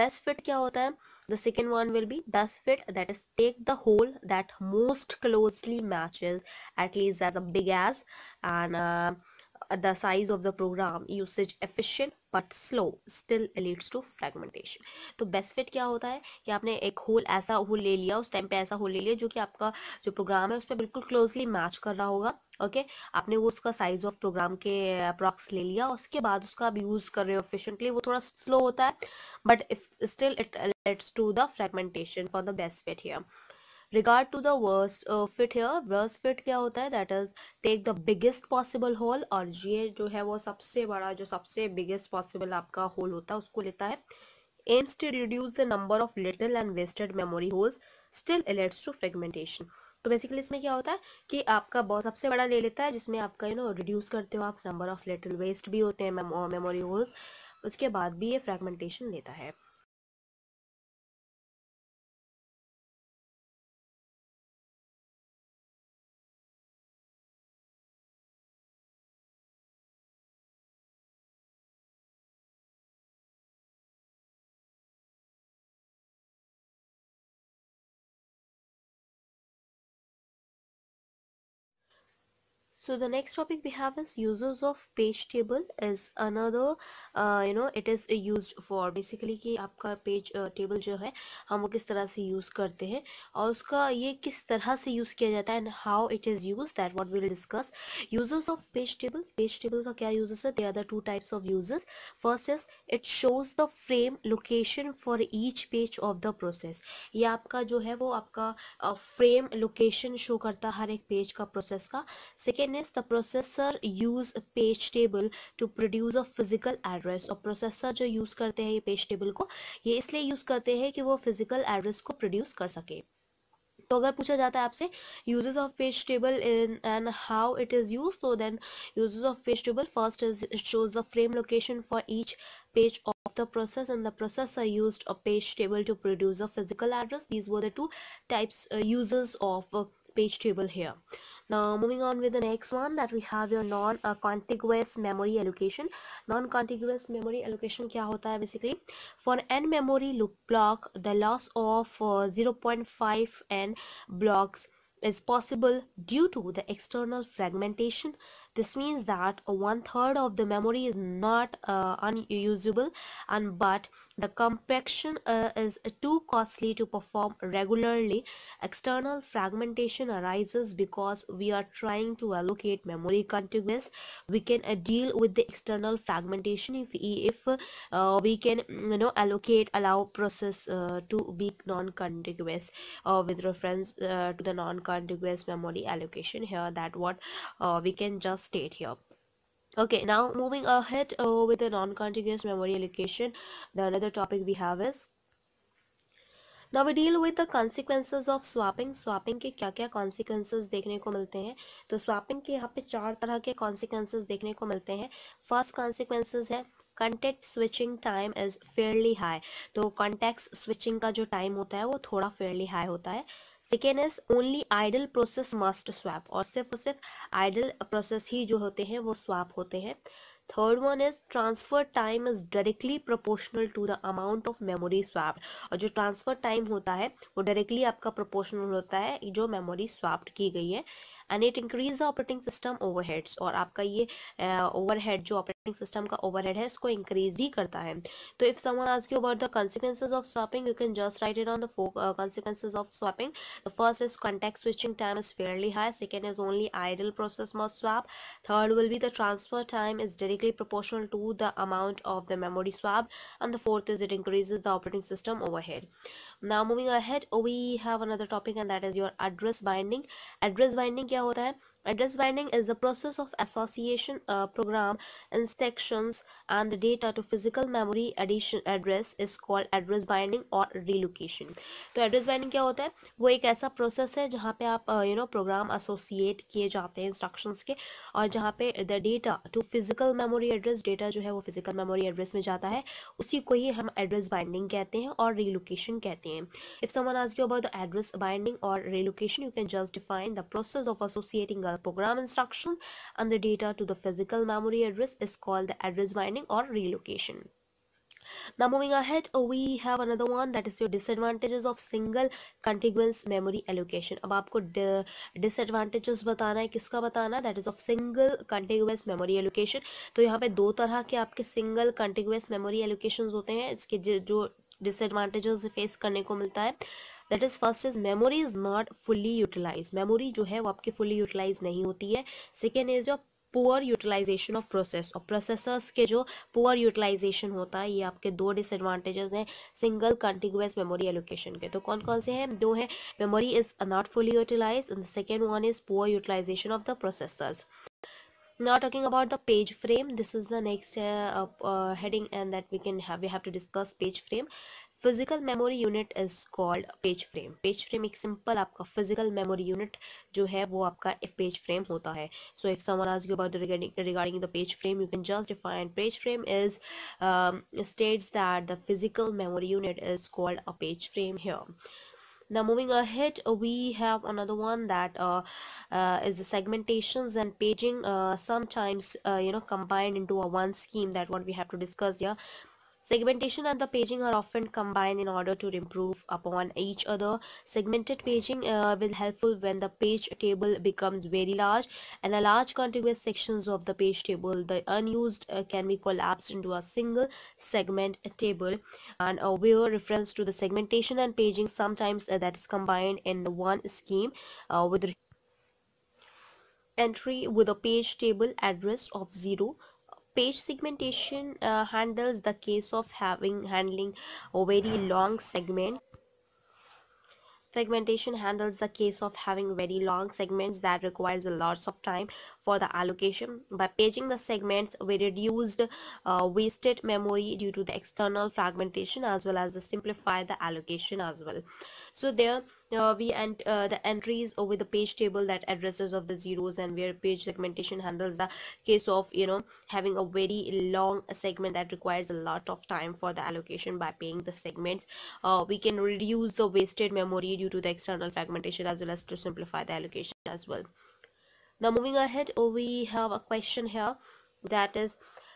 बेस्ट फिट क्या होता है the second one will be best fit that is take the hole that most closely match at least least as a as and the size of the program usage efficient but slow still leads to fragmentation तो बेस्ट फिट क्या होता है कि आपने एक होल ऐसा होल ले लिया उस टाइम पे ऐसा होल ले लिया जो कि आपका जो प्रोग्राम है उस पर बिल्कुल क्लोजली मैच कर रहा होगा ओके okay? आपने वो उसका साइज ऑफ प्रोग्राम के अप्रॉक्स ले लिया उसके बाद उसका आप यूज कर रहे हो एफिशिएंटली वो थोड़ा स्लो होता है but if still it lets to the fragmentation for the best fit here regard to the worst fit here worst fit क्या होता है that is take the biggest possible hole और ये जो है वो सबसे बड़ा जो सबसे बिगेस्ट पॉसिबल आपका होल होता है उसको लेता है aims to reduce the number of little and wasted memory holes still leads to fragmentation तो बेसिकली इसमें क्या होता है कि आपका बहुत सबसे बड़ा ले लेता है जिसमें आपका यू नो रिड्यूस करते हो आप नंबर ऑफ लिटिल वेस्ट भी होते हैं मेमोरी होल्स उसके बाद भी ये फ्रेगमेंटेशन लेता है so the next topic we have is uses of page table is another uh, you know it is used for basically कि आपका page uh, table जो है हम वो किस तरह से use करते हैं और उसका ये किस तरह से use किया जाता है and how it is used that what we will discuss uses of page table page table का क्या uses है there are the two types of uses first is it shows the frame location for each page of the process ये आपका जो है वो आपका uh, frame location show करता हर एक page का process का second question is the processor use page table to produce a physical address और processor जो use करते हैं ये page table को ये इसलिए use करते हैं कि वो physical address को produce कर सके तो अगर पूछा जाता है आपसे uses of page table in and how it is use तो then uses of page table first is shows the frame location for each page of the process and the processor used a page table to produce a physical address these were the two types uh, uses of uh, page table here. Now moving on with the next one that we have your non-contiguous uh, memory allocation. Non-contiguous memory allocation क्या होता है basically? For n memory block the loss of uh, 0.5 n blocks is possible due to the external fragmentation. This means that one third of the memory is not uh, unusable and but the compaction uh, is uh, too costly to perform regularly. External fragmentation arises because we are trying to allocate memory contiguous. We can uh, deal with the external fragmentation if, if uh, we can you know allocate allow process uh, to be non-contiguous uh, with reference to the non-contiguous memory allocation here that what we can just state here. okay now moving ahead uh, with the non-contiguous memory allocation the another topic we have is now we deal with the consequences of swapping swapping ke kya kya consequences dekhne ko milte hain to swapping ke yahan pe char tarah ke consequences dekhne ko milte hain first consequences hai context switching time is fairly high तो कॉन्टेक्ट स्विचिंग का जो टाइम होता है वो थोड़ा फेयरली हाई होता है second is only idle process must swap और सिर्फ और सिर्फ आइडल प्रोसेस ही जो होते हैं वो स्वैप होते हैं third one is transfer time is directly proportional to the amount of memory swap और जो ट्रांसफर टाइम होता है वो डायरेक्टली आपका प्रोपोर्शनल होता है जो मेमोरी स्वाप्ड की गई है and it increase the operating system overheads और आपका ये ओवरहेड uh, जो ऑपरेटिंग सिस्टम का ओवरहेड है इसको इंक्रीज भी करता है तो if someone ask you about the consequences of swapping you can just write it on the consequences of swapping the first is context switching time is fairly high second is only idle process must swap third will be the transfer time is directly proportional to the amount of the memory swap and the fourth is it increases the operating system overhead now moving ahead we have another topic and that is your address binding address binding क्या होता है Address binding is the process of association uh, program instructions and the data to physical memory addition address is called address binding or relocation. तो address binding क्या होता है वो एक ऐसा process है जहाँ पे आप यू नो प्रोग्राम एसोसिएट किए जाते हैं इंस्ट्रक्शंस के और जहाँ पे the data to physical memory address data जो है वो फिजिकल मेमोरी एड्रेस में जाता है उसी को ही हम एड्रेस बाइंडिंग कहते हैं और रीलोकेशन कहते हैं if someone ask you about the address binding और relocation you can just define the process of associating a program instruction and the data to the physical memory address is called the address binding or relocation. Now moving ahead, we have another one that is your disadvantages of single contiguous memory allocation. अब आपको disadvantages बताना है किसका बताना that is of single contiguous memory allocation. तो यहाँ पे दो तरह के आपके single contiguous memory allocations होते हैं इसके जो disadvantages face करने को मिलता है that is first is memory is not fully utilise memory जो है वो आपकी फुल्ली यूटिलाइज नहीं होती है सेकेंड इज जो पुअर यूटिलाइजेशन ऑफ प्रोसेस और प्रोसेसर्स के जो पुअर यूटिलाइजेशन होता है ये आपके दो डिसएडवांटेजेस हैं सिंगल कंटिगुअस मेमोरी एलोकेशन के तो कौन कौन से हैं दो हैं memory is not fully utilise and second one is poor utilisation of the processors now talking about the page frame this is the next uh, uh, heading and that we can have we have to discuss page frame physical memory unit is called page frame page frame एक सिंपल आपका फिजिकल मेमोरी यूनिट जो है वो आपका पेज फ्रेम होता है so if someone you you about regarding page the page frame you can just define page frame is states that the physical memory unit is called a page frame here now moving ahead we have another one that uh, uh, is the segmentations and paging uh, sometimes uh, you know combined into a one scheme that what we have to discuss here Segmentation and the paging are often combined in order to improve upon each other. Segmented paging uh, will helpful when the page table becomes very large and a large contiguous sections of the page table. The unused uh, can be collapsed into a single segment table and uh, where reference to the segmentation and paging sometimes uh, that is combined in one scheme uh, with entry with a page table address of 0 page segmentation uh, handles the case of having handling a very long segment segmentation handles the case of having very long segments that requires lots of time for the allocation by paging the segments we reduced uh, wasted memory due to the external fragmentation as well as the simplify the allocation as well so there uh, we and uh, the entries over the page table that addresses of the zeros and where page segmentation handles the case of you know having a very long segment that requires a lot of time for the allocation by paying the segments uh, we can reduce the wasted memory due to the external fragmentation as well as to simplify the allocation as well now moving ahead uh, we have a question here that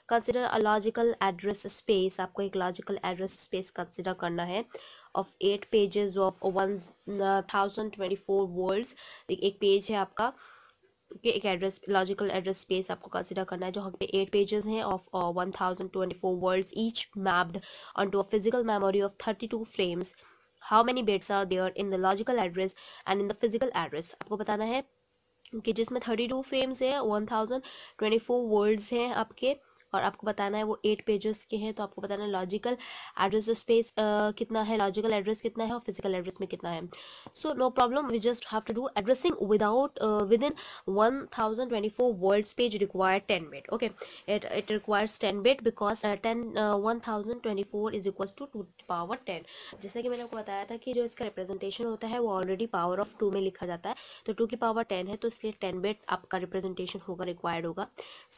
consider a logical address space. आपको एक logical address space consider करना है of eight pages of one uh, thousand twenty four words words एक पेज है आपका के एक एड्रेस लॉजिकल एड्रेस स्पेस आपको कंसिडर करना है जो पे एट पेजेस हैं of one thousand twenty four words each mapped on to a physical memory of thirty two frames how many bits are there in the logical address and in the physical address आपको बताना है कि जिसमें थर्टी टू फ्रेम्स हैं one thousand twenty four words हैं आपके और आपको बताना है वो एट पेजेस के हैं तो आपको बताना है लॉजिकल एड्रेस स्पेस कितना है लॉजिकल एड्रेस कितना है और फिजिकल एड्रेस में कितना है so no problem we just have to do addressing without with in one thousand twenty four words page require ten bit okay it it requires ten bit because ten one thousand twenty four is equal to two power ten जैसे कि मैंने आपको बताया था कि जो इसका रिप्रेजेंटेशन होता है वो ऑलरेडी पावर ऑफ टू में लिखा जाता है तो टू की पावर टेन है तो इसलिए टेन बेट आपका रिप्रेजेंटेशन होगा रिक्वायर्ड होगा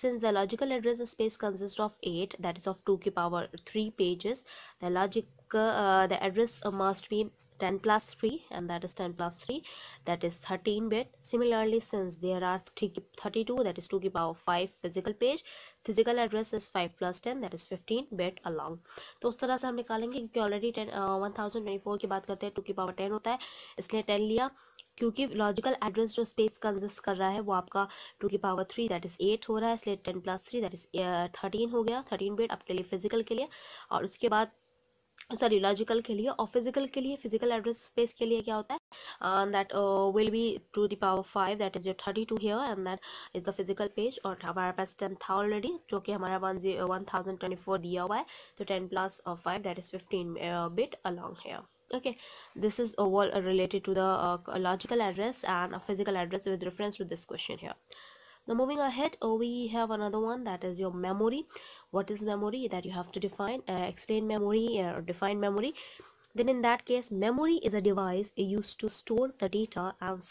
since the logical address space consists of 8 that is of 2 ki power 3 pages the logic uh, the address must be 10 plus 3 and that is 10 plus 3 that is 13 bit similarly since there are 32 that is 2 ki power 5 physical page physical address is 5 plus 10 that is 15 bit along तो उस तरह से हम निकालेंगे क्योंकि already ten one thousand twenty four की बात करते हैं 10 की पावर टेन 10 है इसलिए टेन लिया क्योंकि लॉजिकल एड्रेस जो स्पेस का कर रहा है वो आपका टू की power three that is eight हो रहा है इसलिए ten plus three that is thirteen हो गया थर्टीन बेट आपके लिए फिजिकल के लिए और उसके बाद सॉरी लॉजिकल के लिए और फिजिकल के लिए फिजिकल एड्रेस स्पेस के लिए क्या होता है that will be two the power five that is your thirty two here and that is the physical page और हमारे पास टेन था ऑलरेडी जो कि हमारा one G one thousand twenty four दिया हुआ है तो ten plus five that is fifteen bit along here okay this is all uh, related to the uh, logical address and a physical address with reference to this question here now moving ahead oh, we have another one that is your memory what is memory that you have to define uh, explain memory uh, or define memory then in that case memory is a device used to store the data and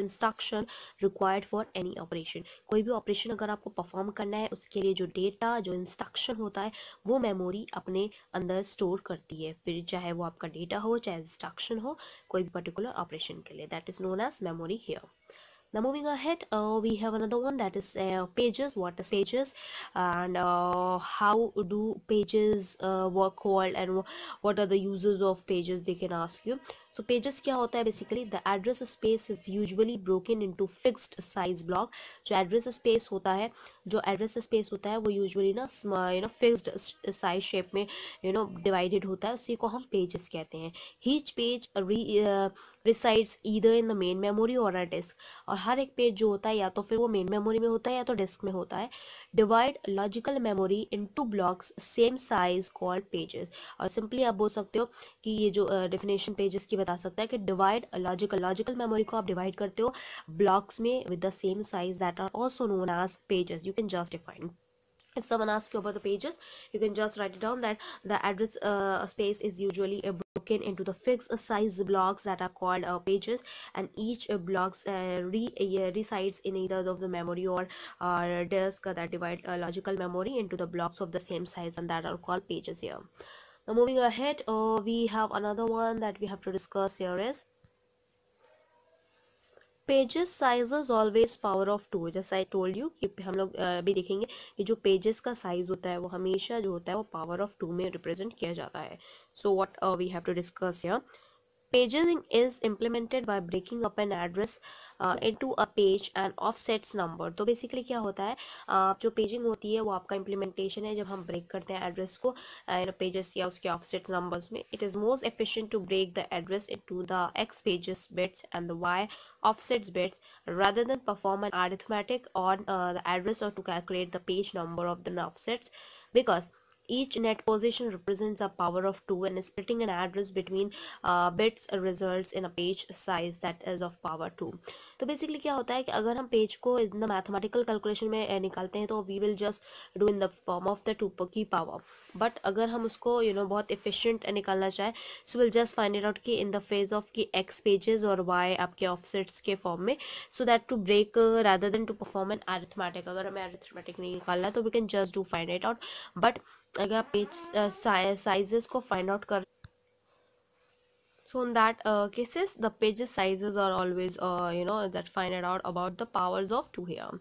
instruction required for any operation कोई भी ऑपरेशन अगर आपको परफॉर्म करना है उसके लिए जो डेटा जो इंस्ट्रक्शन होता है वो मेमोरी अपने अंदर स्टोर करती है फिर चाहे वो आपका डेटा हो चाहे इंस्ट्रक्शन हो कोई भी पर्टिकुलर ऑपरेशन के लिए that is known as memory here now moving ahead uh, we have another one that is uh, pages what is pages and uh, how do pages uh, work called and what are the uses of pages they can ask you so pages क्या होता है basically the address space is usually broken into fixed size block जो address space होता है जो address space होता है वो usually ना small you know fixed size shape में you know divided होता है उसी को हम pages कहते हैं each page re, uh, resides either in the main memory और अ डिस्क और हर एक पेज जो होता है या तो फिर वो मेन मेमोरी में होता है या तो डिस्क में होता है divide logical memory into blocks same size called pages और सिंपली आप बोल सकते हो कि ये जो डेफिनेशन uh, पेजेस की बता सकता है कि डिवाइड लॉजिकल लॉजिकल मेमोरी को आप डिवाइड करते हो ब्लॉक्स में with the same size that are also known as pages you can just define if someone asks you about the pages you can just write it down that the address uh, space is usually broken into the fixed size blocks that are called uh, pages and each uh, blocks uh, re uh, resides in either of the memory or disk that divide logical memory into the blocks of the same size and that are called pages here now moving ahead uh, we have another one that we have to discuss here is pages size always power of two जैसा आई टोल्ड यू कि हम लोग अभी देखेंगे कि जो पेजेस का साइज होता है वो हमेशा जो होता है वो पावर ऑफ टू में रिप्रेजेंट किया जाता है so what we have to discuss here Paging is implemented by breaking up an address uh, into a page and offsets number. तो basically क्या होता है आप जो paging होती है वो आपका implementation है जब हम break करते हैं address को and pages या उसके offsets numbers में it is most efficient to break the address into the x pages bits and the y offsets bits rather than perform an arithmetic on uh, the address or to calculate the page number of the offsets because Each net position represents a power of 2 and splitting an address between uh, bits results in a page size that is of power 2. तो बेसिकली क्या होता है कि अगर हम पेज को इन द मैथमेटिकल कैलकुलेशन में uh, निकालते हैं तो we will just do in the form of the two की पावर बट अगर हम उसको यू you नो know, बहुत इफिशियंट uh, निकालना चाहें so will just find out कि इन द फेज ऑफ कि एक्स पेजेस और वाई आपके ऑफसेट्स के फॉर्म में so that to break rather than to perform an arithmetic अगर हमें अरिथमेटिक नहीं निकालना तो we can just do find it out but जाएगा पेज साइजेस को फाइंड आउट कर so in that cases the page sizes are always you know that find out about the powers of two here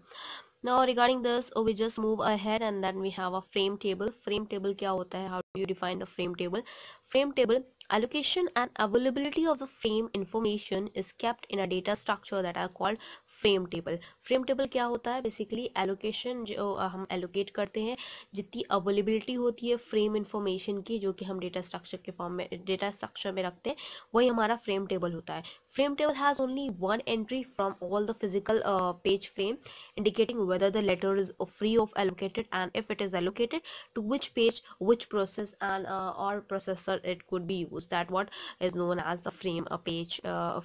now regarding this we just move ahead and then we have a frame table frame table क्या होता है how you define the frame table frame table allocation and availability of the frame information is kept in a data structure that are called frame table frame table क्या होता है बेसिकली एलोकेशन जो हम एलोकेट करते हैं जितनी अवेलेबिलिटी होती है फ्रेम इन्फॉर्मेशन की जो कि हम डेटा स्ट्रक्चर के फॉर्म में डेटा स्ट्रक्चर में रखते हैं वही हमारा फ्रेम टेबल होता है frame table has only one entry from all the physical page frame indicating whether the latter is free of allocated and if it is allocated to which page which process and और processor it could be use that what is known as the frame page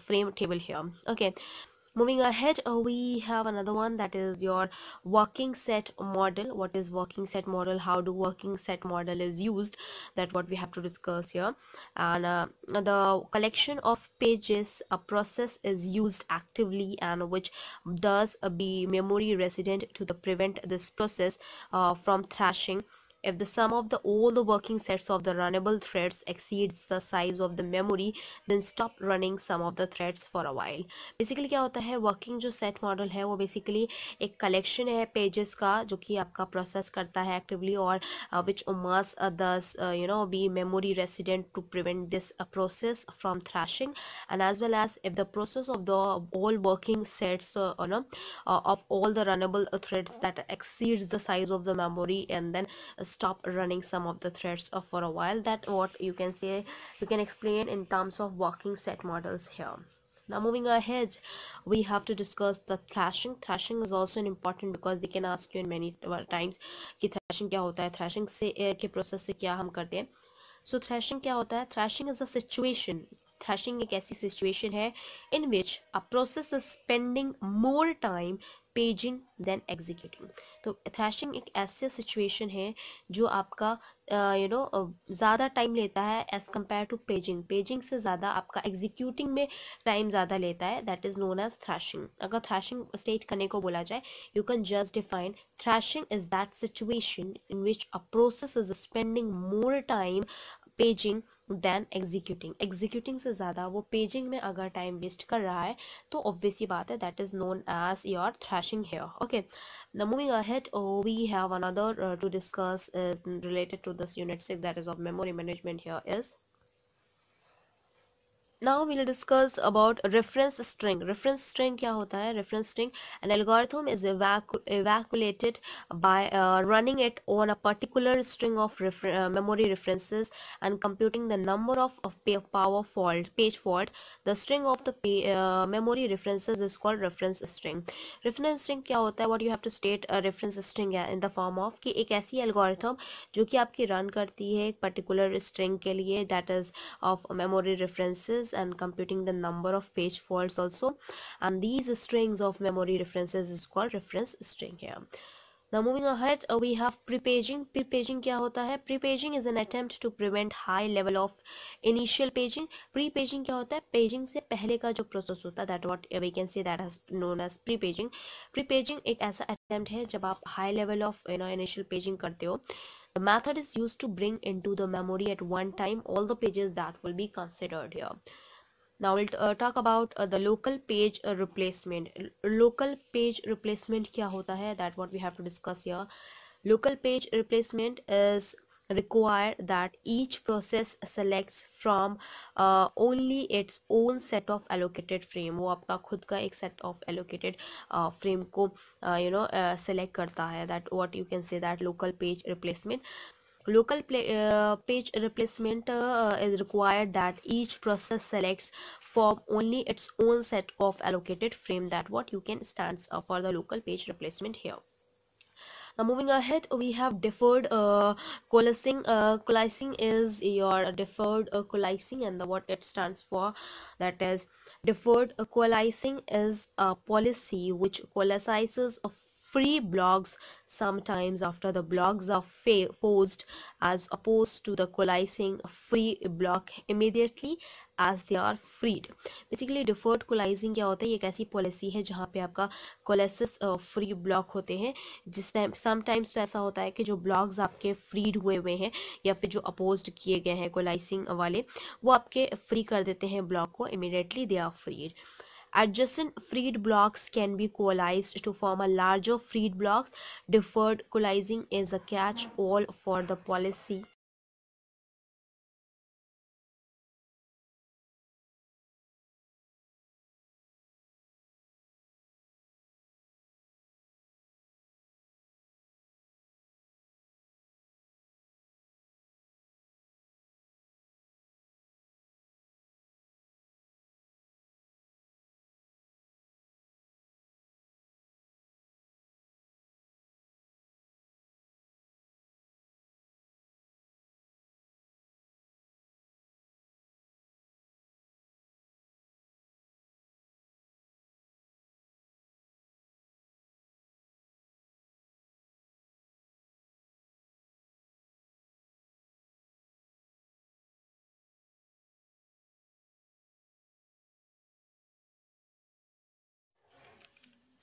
frame table here okay moving ahead uh, we have another one that is your working set model what is working set model how do working set model is used that what we have to discuss here and uh, the collection of pages a process is used actively and which does be memory resident to the prevent this process uh, from thrashing if the sum of the all the working sets of the runnable threads exceeds the size of the memory, then stop running some of the threads for a while. Basically क्या होता है working जो set model है वो basically एक collection है pages का जो कि आपका process करता है actively और uh, which immerse thus uh, you know be memory resident to prevent this uh, process from thrashing and as well as if the process of the all working sets uh, you know, uh, of all the runnable threads that exceeds the size of the memory and then uh, stop running some of the threads for a while that what you can say you can explain in terms of working set models here now moving ahead we have to discuss the thrashing thrashing is also an important because they can ask you in many times ki thrashing kya hota hai thrashing se eh, ke process se kya hum karte hain so thrashing kya hota hai thrashing is a situation thrashing एक ऐसी सिचुएशन है in which a process is spending more time paging than executing तो थ्रेशिंग एक ऐसी सिचुएशन है जो आपका यू नो ज़्यादा टाइम लेता है as compare to paging paging से ज़्यादा आपका एग्जीक्यूटिंग में टाइम ज़्यादा लेता है that is known as thrashing अगर थ्रैशिंग स्टेट करने को बोला जाए you can just define thrashing is that situation in which a process is spending more time paging than executing executing से ज़्यादा वो पेजिंग में अगर टाइम वेस्ट कर रहा है तो ऑब्वियस ही बात है that is known as your thrashing here okay the moving ahead we have another to discuss related to this unit six that is of memory management here is now we'll discuss about reference string reference string क्या होता है reference string an algorithm is evacu evacuated by uh, running it on a particular string of refer uh, memory references and computing the number of, of power fault page fault the string of the uh, memory references is called reference string reference string क्या होता है what you have to state a reference string in the form of कि एक ऐसी algorithm जो कि आपकी run करती है एक particular string के लिए that is of memory references references and computing the number of page faults also and these strings of memory references is called reference string here now moving ahead uh, we have prepaging prepaging kya hota hai prepaging is an attempt to prevent high level of initial paging prepaging kya hota hai paging se pehle ka jo process hota that what we can say that is known as prepaging prepaging ek aisa attempt hai jab aap high level of you know initial paging karte ho The method is used to bring into the memory at one time all the pages that will be considered here. Now we'll uh, talk about uh, the local page uh, replacement. Local page replacement kya hota hai? That what we have to discuss here. Local page replacement is require that each process selects from uh, only its own set of allocated frame वो आपका खुद का एक set of allocated uh, frame को uh, you know uh, select करता है that what you can say that local page replacement local play, uh, page replacement uh, is required that each process selects from only its own set of allocated frame that what you can stands for the local page replacement here now moving ahead we have deferred uh, coalescing uh, coalescing is your deferred uh, coalescing and the, what it stands for that is deferred uh, coalescing is a policy which coalesces a free blogs sometimes after the blogs are forced as opposed to the coalescing free block immediately as they are freed basically deferred coalescing क्या होता है एक ऐसी पॉलिसी है जहाँ पे आपका कोलेसिस फ्री ब्लॉक होते हैं जिस टाइम समटाइम्स तो ऐसा होता है कि जो ब्लॉग्स आपके फ्रीड हुए हुए हैं या फिर जो अपोज किए गए हैं कोलाइसिंग वाले वो आपके फ्री कर देते हैं ब्लॉक को immediately they are freed Adjacent freed blocks can be coalesced to form a larger freed blocks. Deferred coalescing is a catch-all for the policy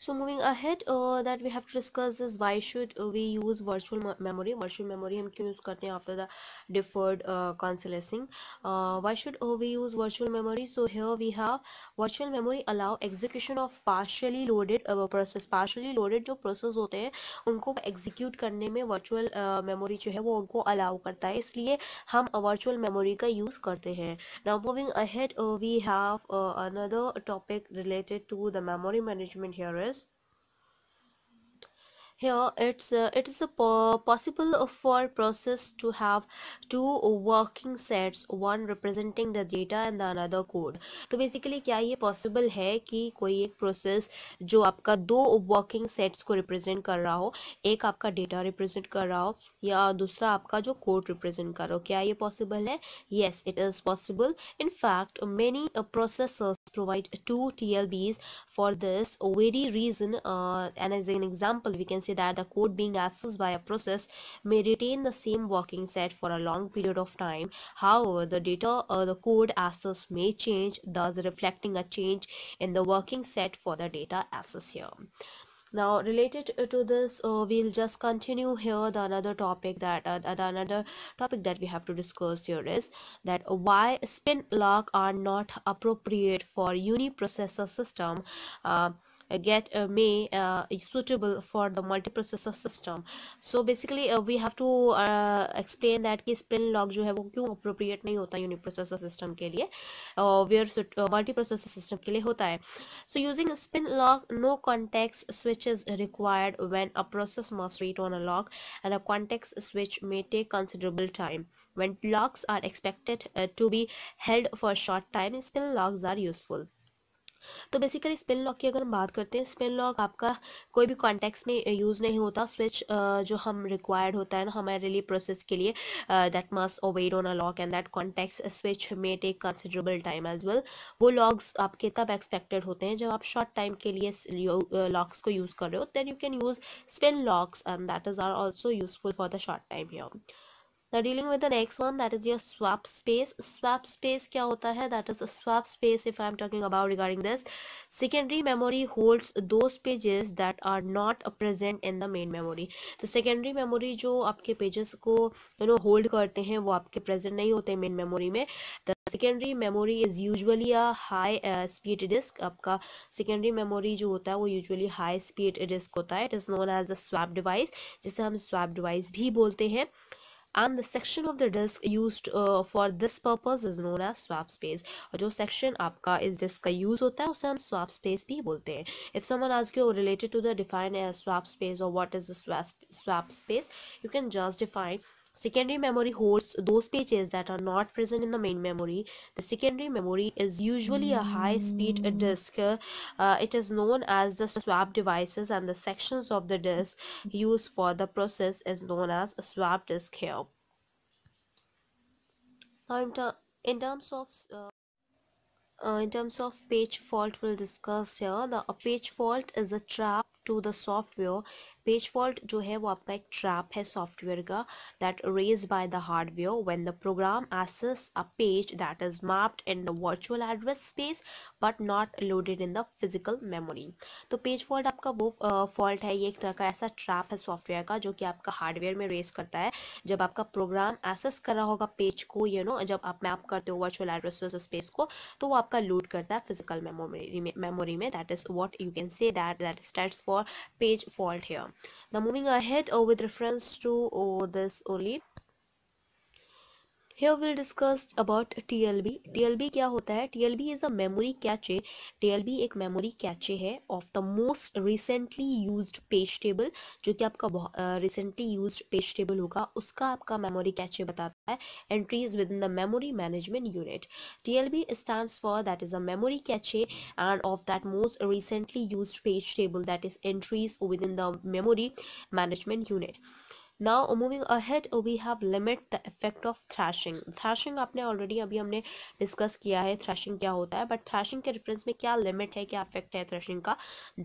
so moving ahead uh, that we have to discuss is why should we use virtual memory virtual memory hum kyun use karte hain after the deferred uh, consolescing uh, why should we use virtual memory so here we have virtual memory allow execution of partially loaded uh, process partially loaded jo process hote hain unko execute karne mein virtual uh, memory jo hai wo unko allow करता है इसलिए हम virtual memory ka use karte hain now moving ahead uh, we have uh, another topic related to the memory management here is here it's uh, it is a po possible for process to have two working sets one representing the data and the another code so basically kya ye possible hai ki koi ek process jo aapka do working sets ko represent kar raha ho ek aapka data represent kar raha ho ya dusra aapka jo code represent kar raha ho kya ye possible hai yes it is possible in fact many uh, processors provide two TLBs for this very reason uh, and as an example we can say that the code being accessed by a process may retain the same working set for a long period of time however the data or uh, the code access may change thus reflecting a change in the working set for the data access here now related uh, to this uh, we'll just continue here the another topic that uh, the another topic that we have to discuss here is that why spin lock are not appropriate for uniprocessor system uh, uh, get uh, may uh, suitable for the multiprocessor system so basically uh, we have to uh, explain that spin locks you have है वो क्यों appropriate नहीं होता uniprocessor system के we uh, where uh, multiprocessor system के so using spin lock no context switch is required when a process must read on a lock and a context switch may take considerable time when locks are expected uh, to be held for a short time spin locks are useful तो बेसिकली स्पेल लॉक की अगर हम बात करते हैं स्पेल लॉक आपका कोई भी कॉन्टेक्स्ट में यूज़ uh, नहीं होता स्विच uh, जो हम रिक्वायर्ड होता है ना हमारे लिए प्रोसेस के लिए that must owed on a lock and that context switch may take considerable time as well वो लॉक्स आपके तब एक्सपेक्टेड होते हैं जब आप शॉर्ट टाइम के लिए लॉक्स uh, को यूज़ कर रहे हो then you can use spell locks and that is are also useful for the short time your now dealing with the next one that is your swap space swap space kya hota hai that is a swap space if i am talking about regarding this secondary memory holds those pages that are not present in the main memory तो secondary memory जो आपके pages को you know hold करते हैं वो आपके present नहीं होते main memory में the secondary memory is usually a high uh, speed disk आपका secondary memory जो होता है वो usually high speed disk होता है it is known as the swap device जिसे हम swap device भी बोलते हैं and the section of the disk used uh, for this purpose is known as swap space और जो section आपका इस disk का use होता है उसे हम swap space भी बोलते हैं if someone asks you related to the define as swap space or what is the swap swap space you can just define Secondary memory holds those pages that are not present in the main memory. The secondary memory is usually a high-speed disk. Uh, it is known as the swap devices and the sections of the disk used for the process is known as a swap disk here. Now in, ter in terms of... Uh uh, in terms of page fault we'll discuss here the page fault is a trap to the software page fault जो है वो आपका एक ट्रैप है सॉफ्टवेयर का that raise by the hardware when the program access a page that is mapped in the virtual address space but not loaded in the physical memory तो पेज फॉल्ट आपका वो फॉल्ट uh, है ये एक तरह का ऐसा ट्रैप है सॉफ्टवेयर का जो कि आपका हार्डवेयर में रेज करता है जब आपका प्रोग्राम एसेस कर रहा होगा पेज को यू you नो know, जब आप मैप करते हो वर्चुअल एड्रेस स्पेस को तो वो आपका लोड करता है फिजिकल मेमोरी में that is what you can say that that stands for for page fault here now moving ahead or with reference to oh, this only here we'll discuss about TLB. TLB क्या होता है TLB is a memory cache. TLB एक memory cache है of the most recently used page table जो कि आपका recently used page table होगा उसका आपका memory cache बताता है entries within the memory management unit. TLB stands for that is a memory cache and of that most recently used page table that is entries within the memory management unit. Now moving ahead we have limit the effect of thrashing thrashing आपने ऑलरेडी अभी हमने डिस्कस किया है थ्रैशिंग क्या होता है बट थ्रैशिंग के रेफरेंस में क्या लिमिट है क्या इफेक्ट है थ्रैशिंग का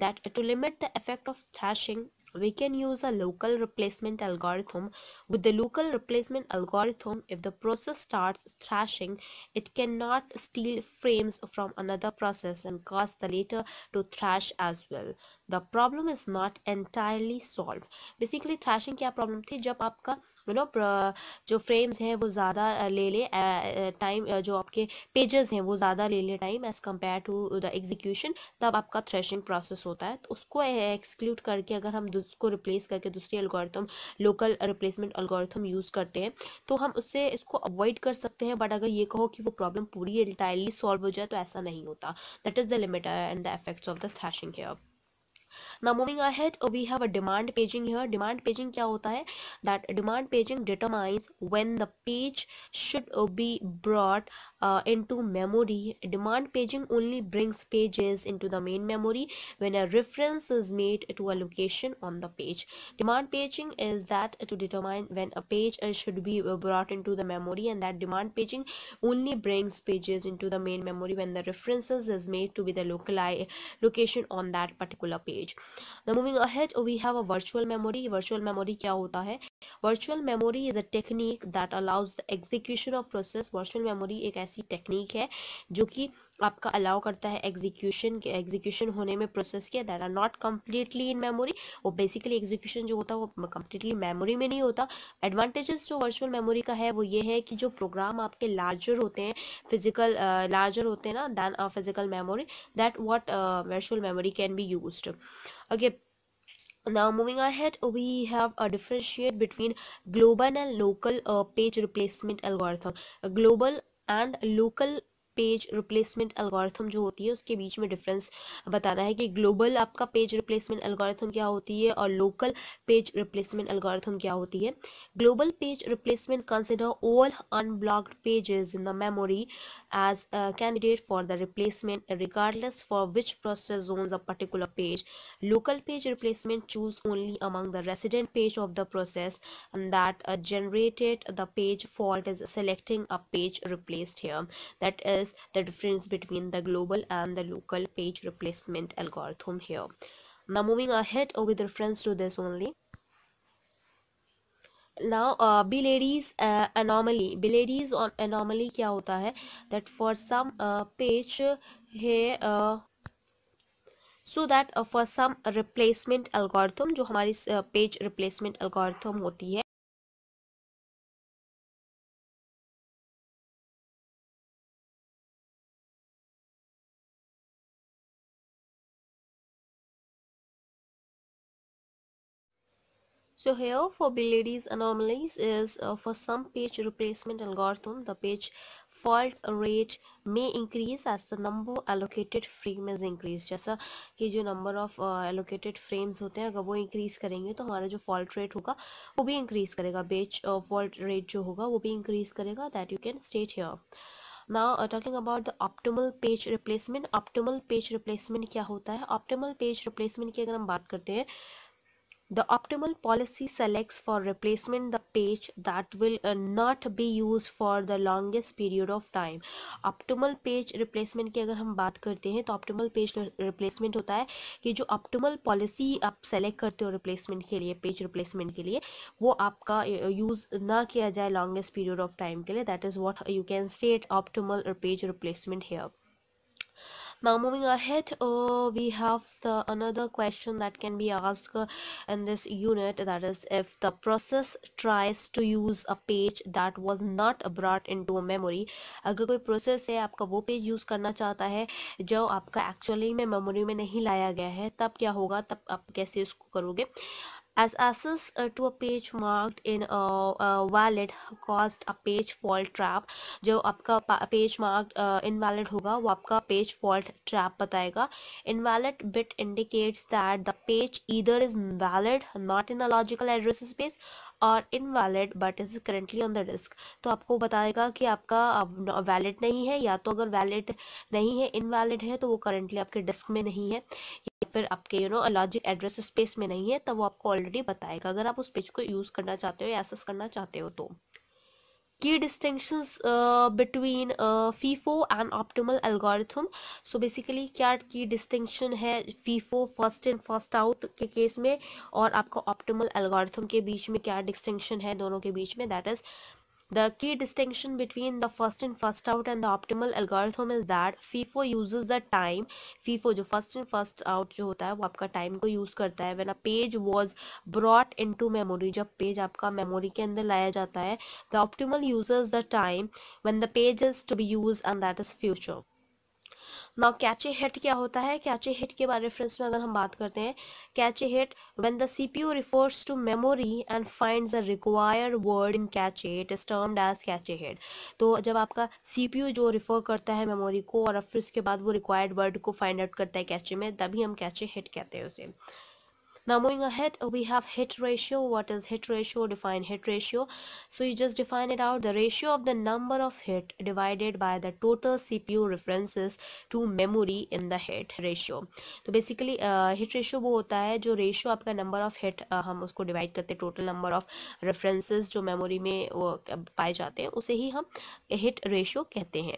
that to limit the effect of thrashing we can use a local replacement algorithm. With the local replacement algorithm, if the process starts thrashing, it cannot steal frames from another process and cause the later to thrash as well. The problem is not entirely solved. Basically, thrashing क्या problem थी जब आपका यू नो जो फ्रेम्स हैं वो ज़्यादा ले लें टाइम जो आपके पेजेस हैं वो ज़्यादा ले लें time as compare to the execution तब आपका थ्रेशिंग प्रोसेस होता है तो उसको एक्सक्लूड करके अगर हम उसको रिप्लेस करके दूसरी algorithm local replacement algorithm use करते हैं तो हम उससे इसको अवॉइड कर सकते हैं बट अगर ये कहो कि वो प्रॉब्लम पूरी इंटायरली सॉल्व हो जाए तो ऐसा नहीं होता that is the limit and the effects of the thrashing अब now moving ahead we have a demand paging here demand paging kya hota hai that demand paging determines when the page should be brought uh, into memory demand paging only brings pages into the main memory when a reference is made to a location on the page demand paging is that to determine when a page should be uh, brought into the memory and that demand paging only brings pages into the main memory when the references is made to be the local location on that particular page now moving ahead we have a virtual memory virtual memory kya hota hai virtual memory is a technique that allows the execution of process virtual memory ek ऐसी टेक्निक है जो कि आपका अलाउ करता है एग्जीक्यूशन के एग्जीक्यूशन होने में प्रोसेस के that are not completely in memory वो बेसिकली एग्जीक्यूशन जो होता है वो कम्प्लीटली मेमोरी में नहीं होता एडवांटेजेस जो वर्चुअल मेमोरी का है वो ये है कि जो प्रोग्राम आपके लार्जर होते हैं फिजिकल लार्जर uh, होते हैं ना than physical memory that what virtual memory can be use okay now moving ahead we have a differentiate between global and local uh, page replacement algorithm a global and local page replacement algorithm जो होती है उसके बीच में डिफरेंस बताना है कि ग्लोबल आपका पेज रिप्लेसमेंट एल्गोरिथम क्या होती है और लोकल पेज रिप्लेसमेंट एल्गोरिथम क्या होती है global page replacement consider all unblocked pages in the memory as a candidate for the replacement regardless for which process owns a particular page. Local page replacement choose only among the resident page of the process that uh, generated the page fault is selecting a page replaced here. That is the difference between the global and the local page replacement algorithm here. Now moving ahead with reference to this only. Now Belady's anomaly ladies और एनॉमली क्या होता है दैट फॉर सम पेज है so that for some replacement algorithm जो हमारी पेज रिप्लेसमेंट एल्गोरिथम होती है So here for Bilides anomalies is uh, for some page replacement algorithm the page fault rate may increase as the number allocated frame is increased जैसा कि जो number of uh, allocated frames होते हैं अगर वो increase करेंगे तो हमारा जो fault rate होगा वो भी increase करेगा page uh, fault rate जो होगा वो भी increase करेगा that you can state here now uh, talking about the optimal page replacement optimal page replacement क्या होता है optimal page replacement की अगर हम बात करते हैं The optimal policy selects for replacement the page that will uh, not be used for the longest period of time. Optimal page replacement की अगर हम बात करते हैं तो optimal page replacement होता है कि जो optimal policy आप select करते हो replacement के लिए page replacement के लिए वो आपका use ना किया जाए longest period of time के लिए that is what you can state optimal page replacement here. now moving ahead uh, we have the another question that can be asked in this unit that is if the process tries to use a page that was not brought into a memory agar koi process hai aapka wo page use karna chahta hai jo aapka actually mein memory mein nahi laya gaya hai tab kya hoga tab aap kaise इसको karoge As access uh, to a page marked in a uh, uh, valid caused a page fault trap जो आपका पेज मार्क इनवैलिड होगा वो आपका पेज फॉल्ट ट्रैप बताएगा invalid bit indicates that the page either is valid not in a logical address space और invalid but is currently on the disk तो आपको बताएगा कि आपका वैलिड नहीं है या तो अगर वैलिड नहीं है इनवैलिड है तो वो करेंटली आपके डिस्क में नहीं है या फिर आपके you know logic address space में नहीं है तब वो आपको ऑलरेडी बताएगा अगर आप उस पेज को यूज़ करना चाहते हो या एक्सेस करना चाहते हो तो key distinctions uh, between uh, FIFO and optimal algorithm so basically क्या key distinction है FIFO first in first out के case में और आपका optimal algorithm के बीच में क्या distinction है दोनों के बीच में that is The key distinction between the first in first out and the optimal algorithm is that FIFO uses the time FIFO जो first in first out जो होता है वो आपका time को use करता है when a page was brought into memory जब page आपका memory के अंदर लाया जाता है the optimal uses the time when the page is to be used and that is future now cache a hit क्या होता है कैच ए हिट के बारे रेफरेंस में अगर हम बात करते हैं cache a hit when the CPU refers to memory and finds the required word in cache a hit is termed as cache a hit तो जब आपका सीपीयू जो रिफर करता है मेमोरी को और फिर उसके बाद वो रिक्वायर्ड वर्ड को फाइंड आउट करता है कैचे में तभी हम कैचे हिट कहते हैं उसे now moving ahead we have hit ratio what is hit ratio define hit ratio so you just define it out the ratio of the number of hit divided by the total cpu references to memory in the hit ratio so basically uh, hit ratio वो होता है जो ratio आपका number of hit हम उसको डिवाइड करते हैं टोटल नंबर ऑफ रेफरेंसेस जो memory में वो पाए जाते हैं उसे ही हम hit ratio कहते हैं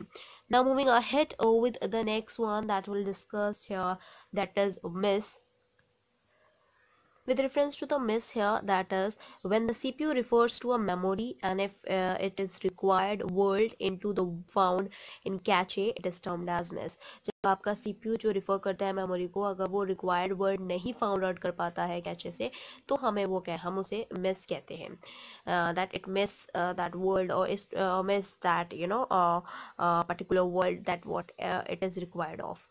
now moving ahead with the next one that we'll discuss here that is miss with reference to the miss here that is when the CPU refers to a memory and if uh, it is required world into the found in cache it is termed as miss jab aapka CPU jo refer karta hai memory ko जो रिफर करता है मेमोरी को अगर वो रिक्वायर्ड वर्ड नहीं फाउंड आउट कर पाता है कैचे से तो हमें वो कह हम उसे मिस कहते हैं that it miss that word और इस miss uh, you know particular word that what it is required of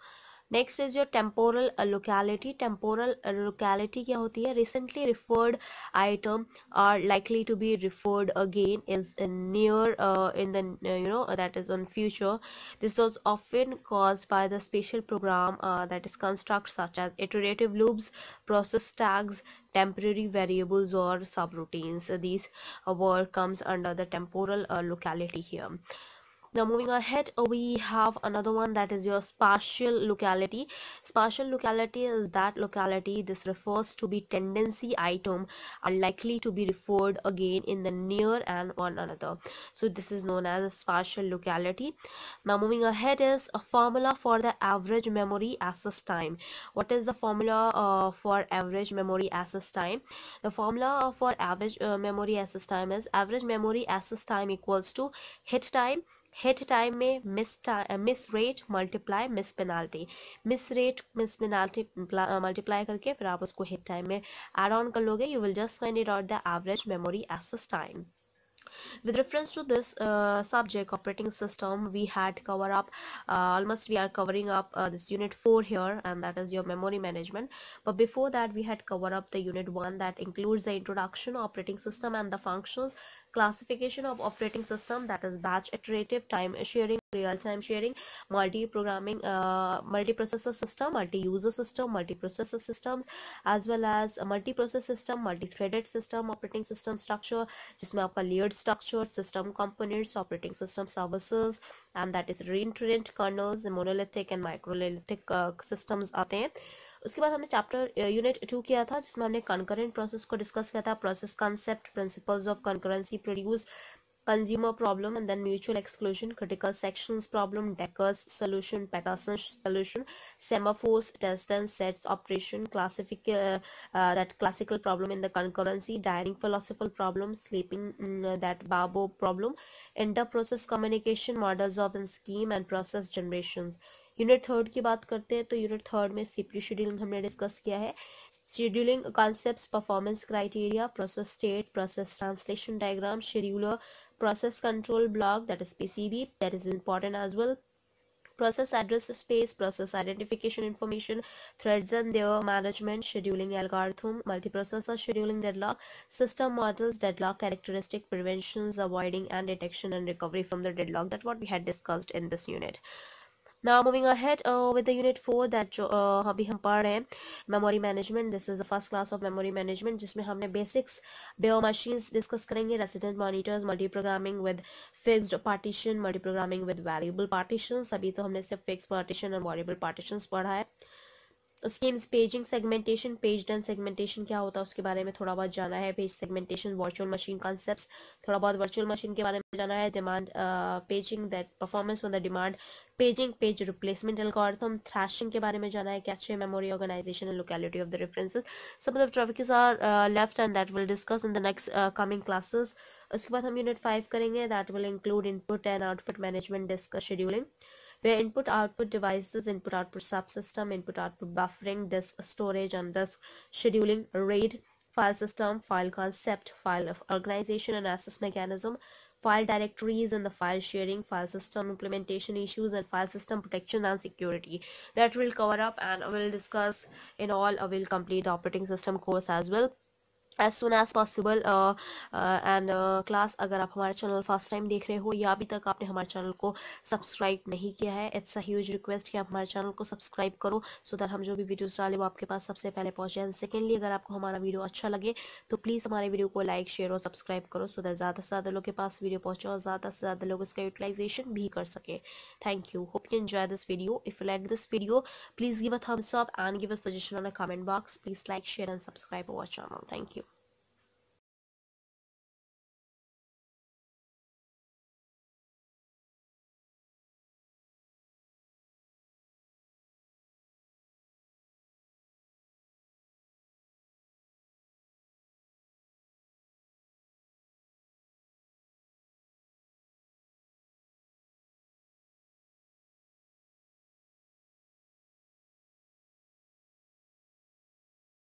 next is your temporal locality temporal locality क्या होती है recently referred item are likely to be referred again is near in the you know that is on future this was often cause by the special program that is construct such as iterative loops process tags temporary variables or subroutines these word comes under the temporal uh, locality here now moving ahead we have another one that is your spatial locality spatial locality is that locality this refers to be tendency item are likely to be referred again in the near and one another so this is known as spatial locality now moving ahead is a formula for the average memory access time what is the formula uh, for average memory access time the formula for average uh, memory access time is average memory access time equals to hit time hit time में miss time miss rate multiply miss penalty miss rate miss penalty multiply करके फिर आप उसको हिट टाइम में एड ऑन कर लोगे you will just find it out the average memory access time with reference to this uh, subject operating system we had cover up uh, almost we are covering up uh, this unit 4 here and that is your memory management but before that we had cover up the unit 1 that includes the introduction operating system and the functions classification of operating system that is batch iterative time sharing real-time sharing multi-programming uh, multi-processor system multi-user system multi-processor systems as well as multi-process system multi-threaded system operating system structure जिसमें आपका layered structure system components operating system services and that is reentrant kernels the monolithic and microlithic uh, systems are there उसके बाद हमने चैप्टर यूनिट टू किया था जिसमें हमने कंकरेंट प्रोसेस को डिस्कस किया था process concept principles of concurrency produce consumer problem and then mutual exclusion critical sections problem Dekker's solution Peterson solution semaphores test and sets operation क्लासिफिक that classical problem in the concurrency dining philosopher problem sleeping that बाबो problem inter process communication models of the scheme and process generation unit third की बात करते हैं तो यूनिट थर्ड में सीपीयू शेड्यूलिंग हमने डिस्कस किया है scheduling concepts performance criteria process state process translation diagram scheduler process control block that is PCB that is important as well process address space process identification information threads and their management scheduling algorithm multiprocessor scheduling deadlock system models deadlock characteristic prevention avoiding and detection and recovery from the deadlock that what we had discussed in this unit now moving ahead uh, with the unit 4 that जो uh, अभी हम पढ़ रहे हैं memory management this is the first class of memory management जिसमें हमने बेसिक्स बेओ मशीन्स डिस्कस करेंगे resident monitors multiprogramming with fixed partition multiprogramming with variable partition अभी तो हमने सिर्फ फिक्स पार्टीशन और वेरिएबल पार्टीशन पढ़ा है schemes paging segmentation paged segmentation क्या होता है उसके बारे में थोड़ा बहुत जाना है page segmentation virtual machine concepts थोड़ा बहुत वर्चुअल मशीन के बारे में जाना है demand paging that performance on the demand paging page replacement algorithm thrashing के बारे में जाना है cache memory organization and locality of the references of the topics are left and that will discuss in the next coming classes उसके बाद हम यूनिट फाइव करेंगे that will include input and output management discuss scheduling where input-output devices, input-output subsystem, input-output buffering, disk storage and disk scheduling, RAID, file system, file concept, file organization and access mechanism, file directories and the file sharing, file system implementation issues and file system protection and security. That will cover up and we'll discuss in all, we'll complete operating system course as well. As soon as possible and class अगर आप हमारे चैनल फर्स्ट टाइम देख रहे हो या अभी तक आपने हमारे चैनल को सब्सक्राइब नहीं किया है इट्स अ ह्यूज रिक्वेस्ट कि आप हमारे चैनल को सब्सक्राइब करो सो दैट हम जो भी वीडियोस डालें वो आपके पास सबसे पहले पहुंचे जाए सेकेंडली अगर आपको हमारा वीडियो अच्छा लगे तो प्लीज़ हमारे वीडियो को लाइक शेयर और सब्सक्राइब करो सो दैट ज़्यादा से ज़्यादा लोग के पास वीडियो पहुँचे और ज़्यादा से ज़्यादा लोग इसका यूटिलाइजेशन भी कर सकें thank you hope you enjoy this video if you like this video please give a thumbs up and give a suggestion on a comment box please like share and subscribe our channel thank you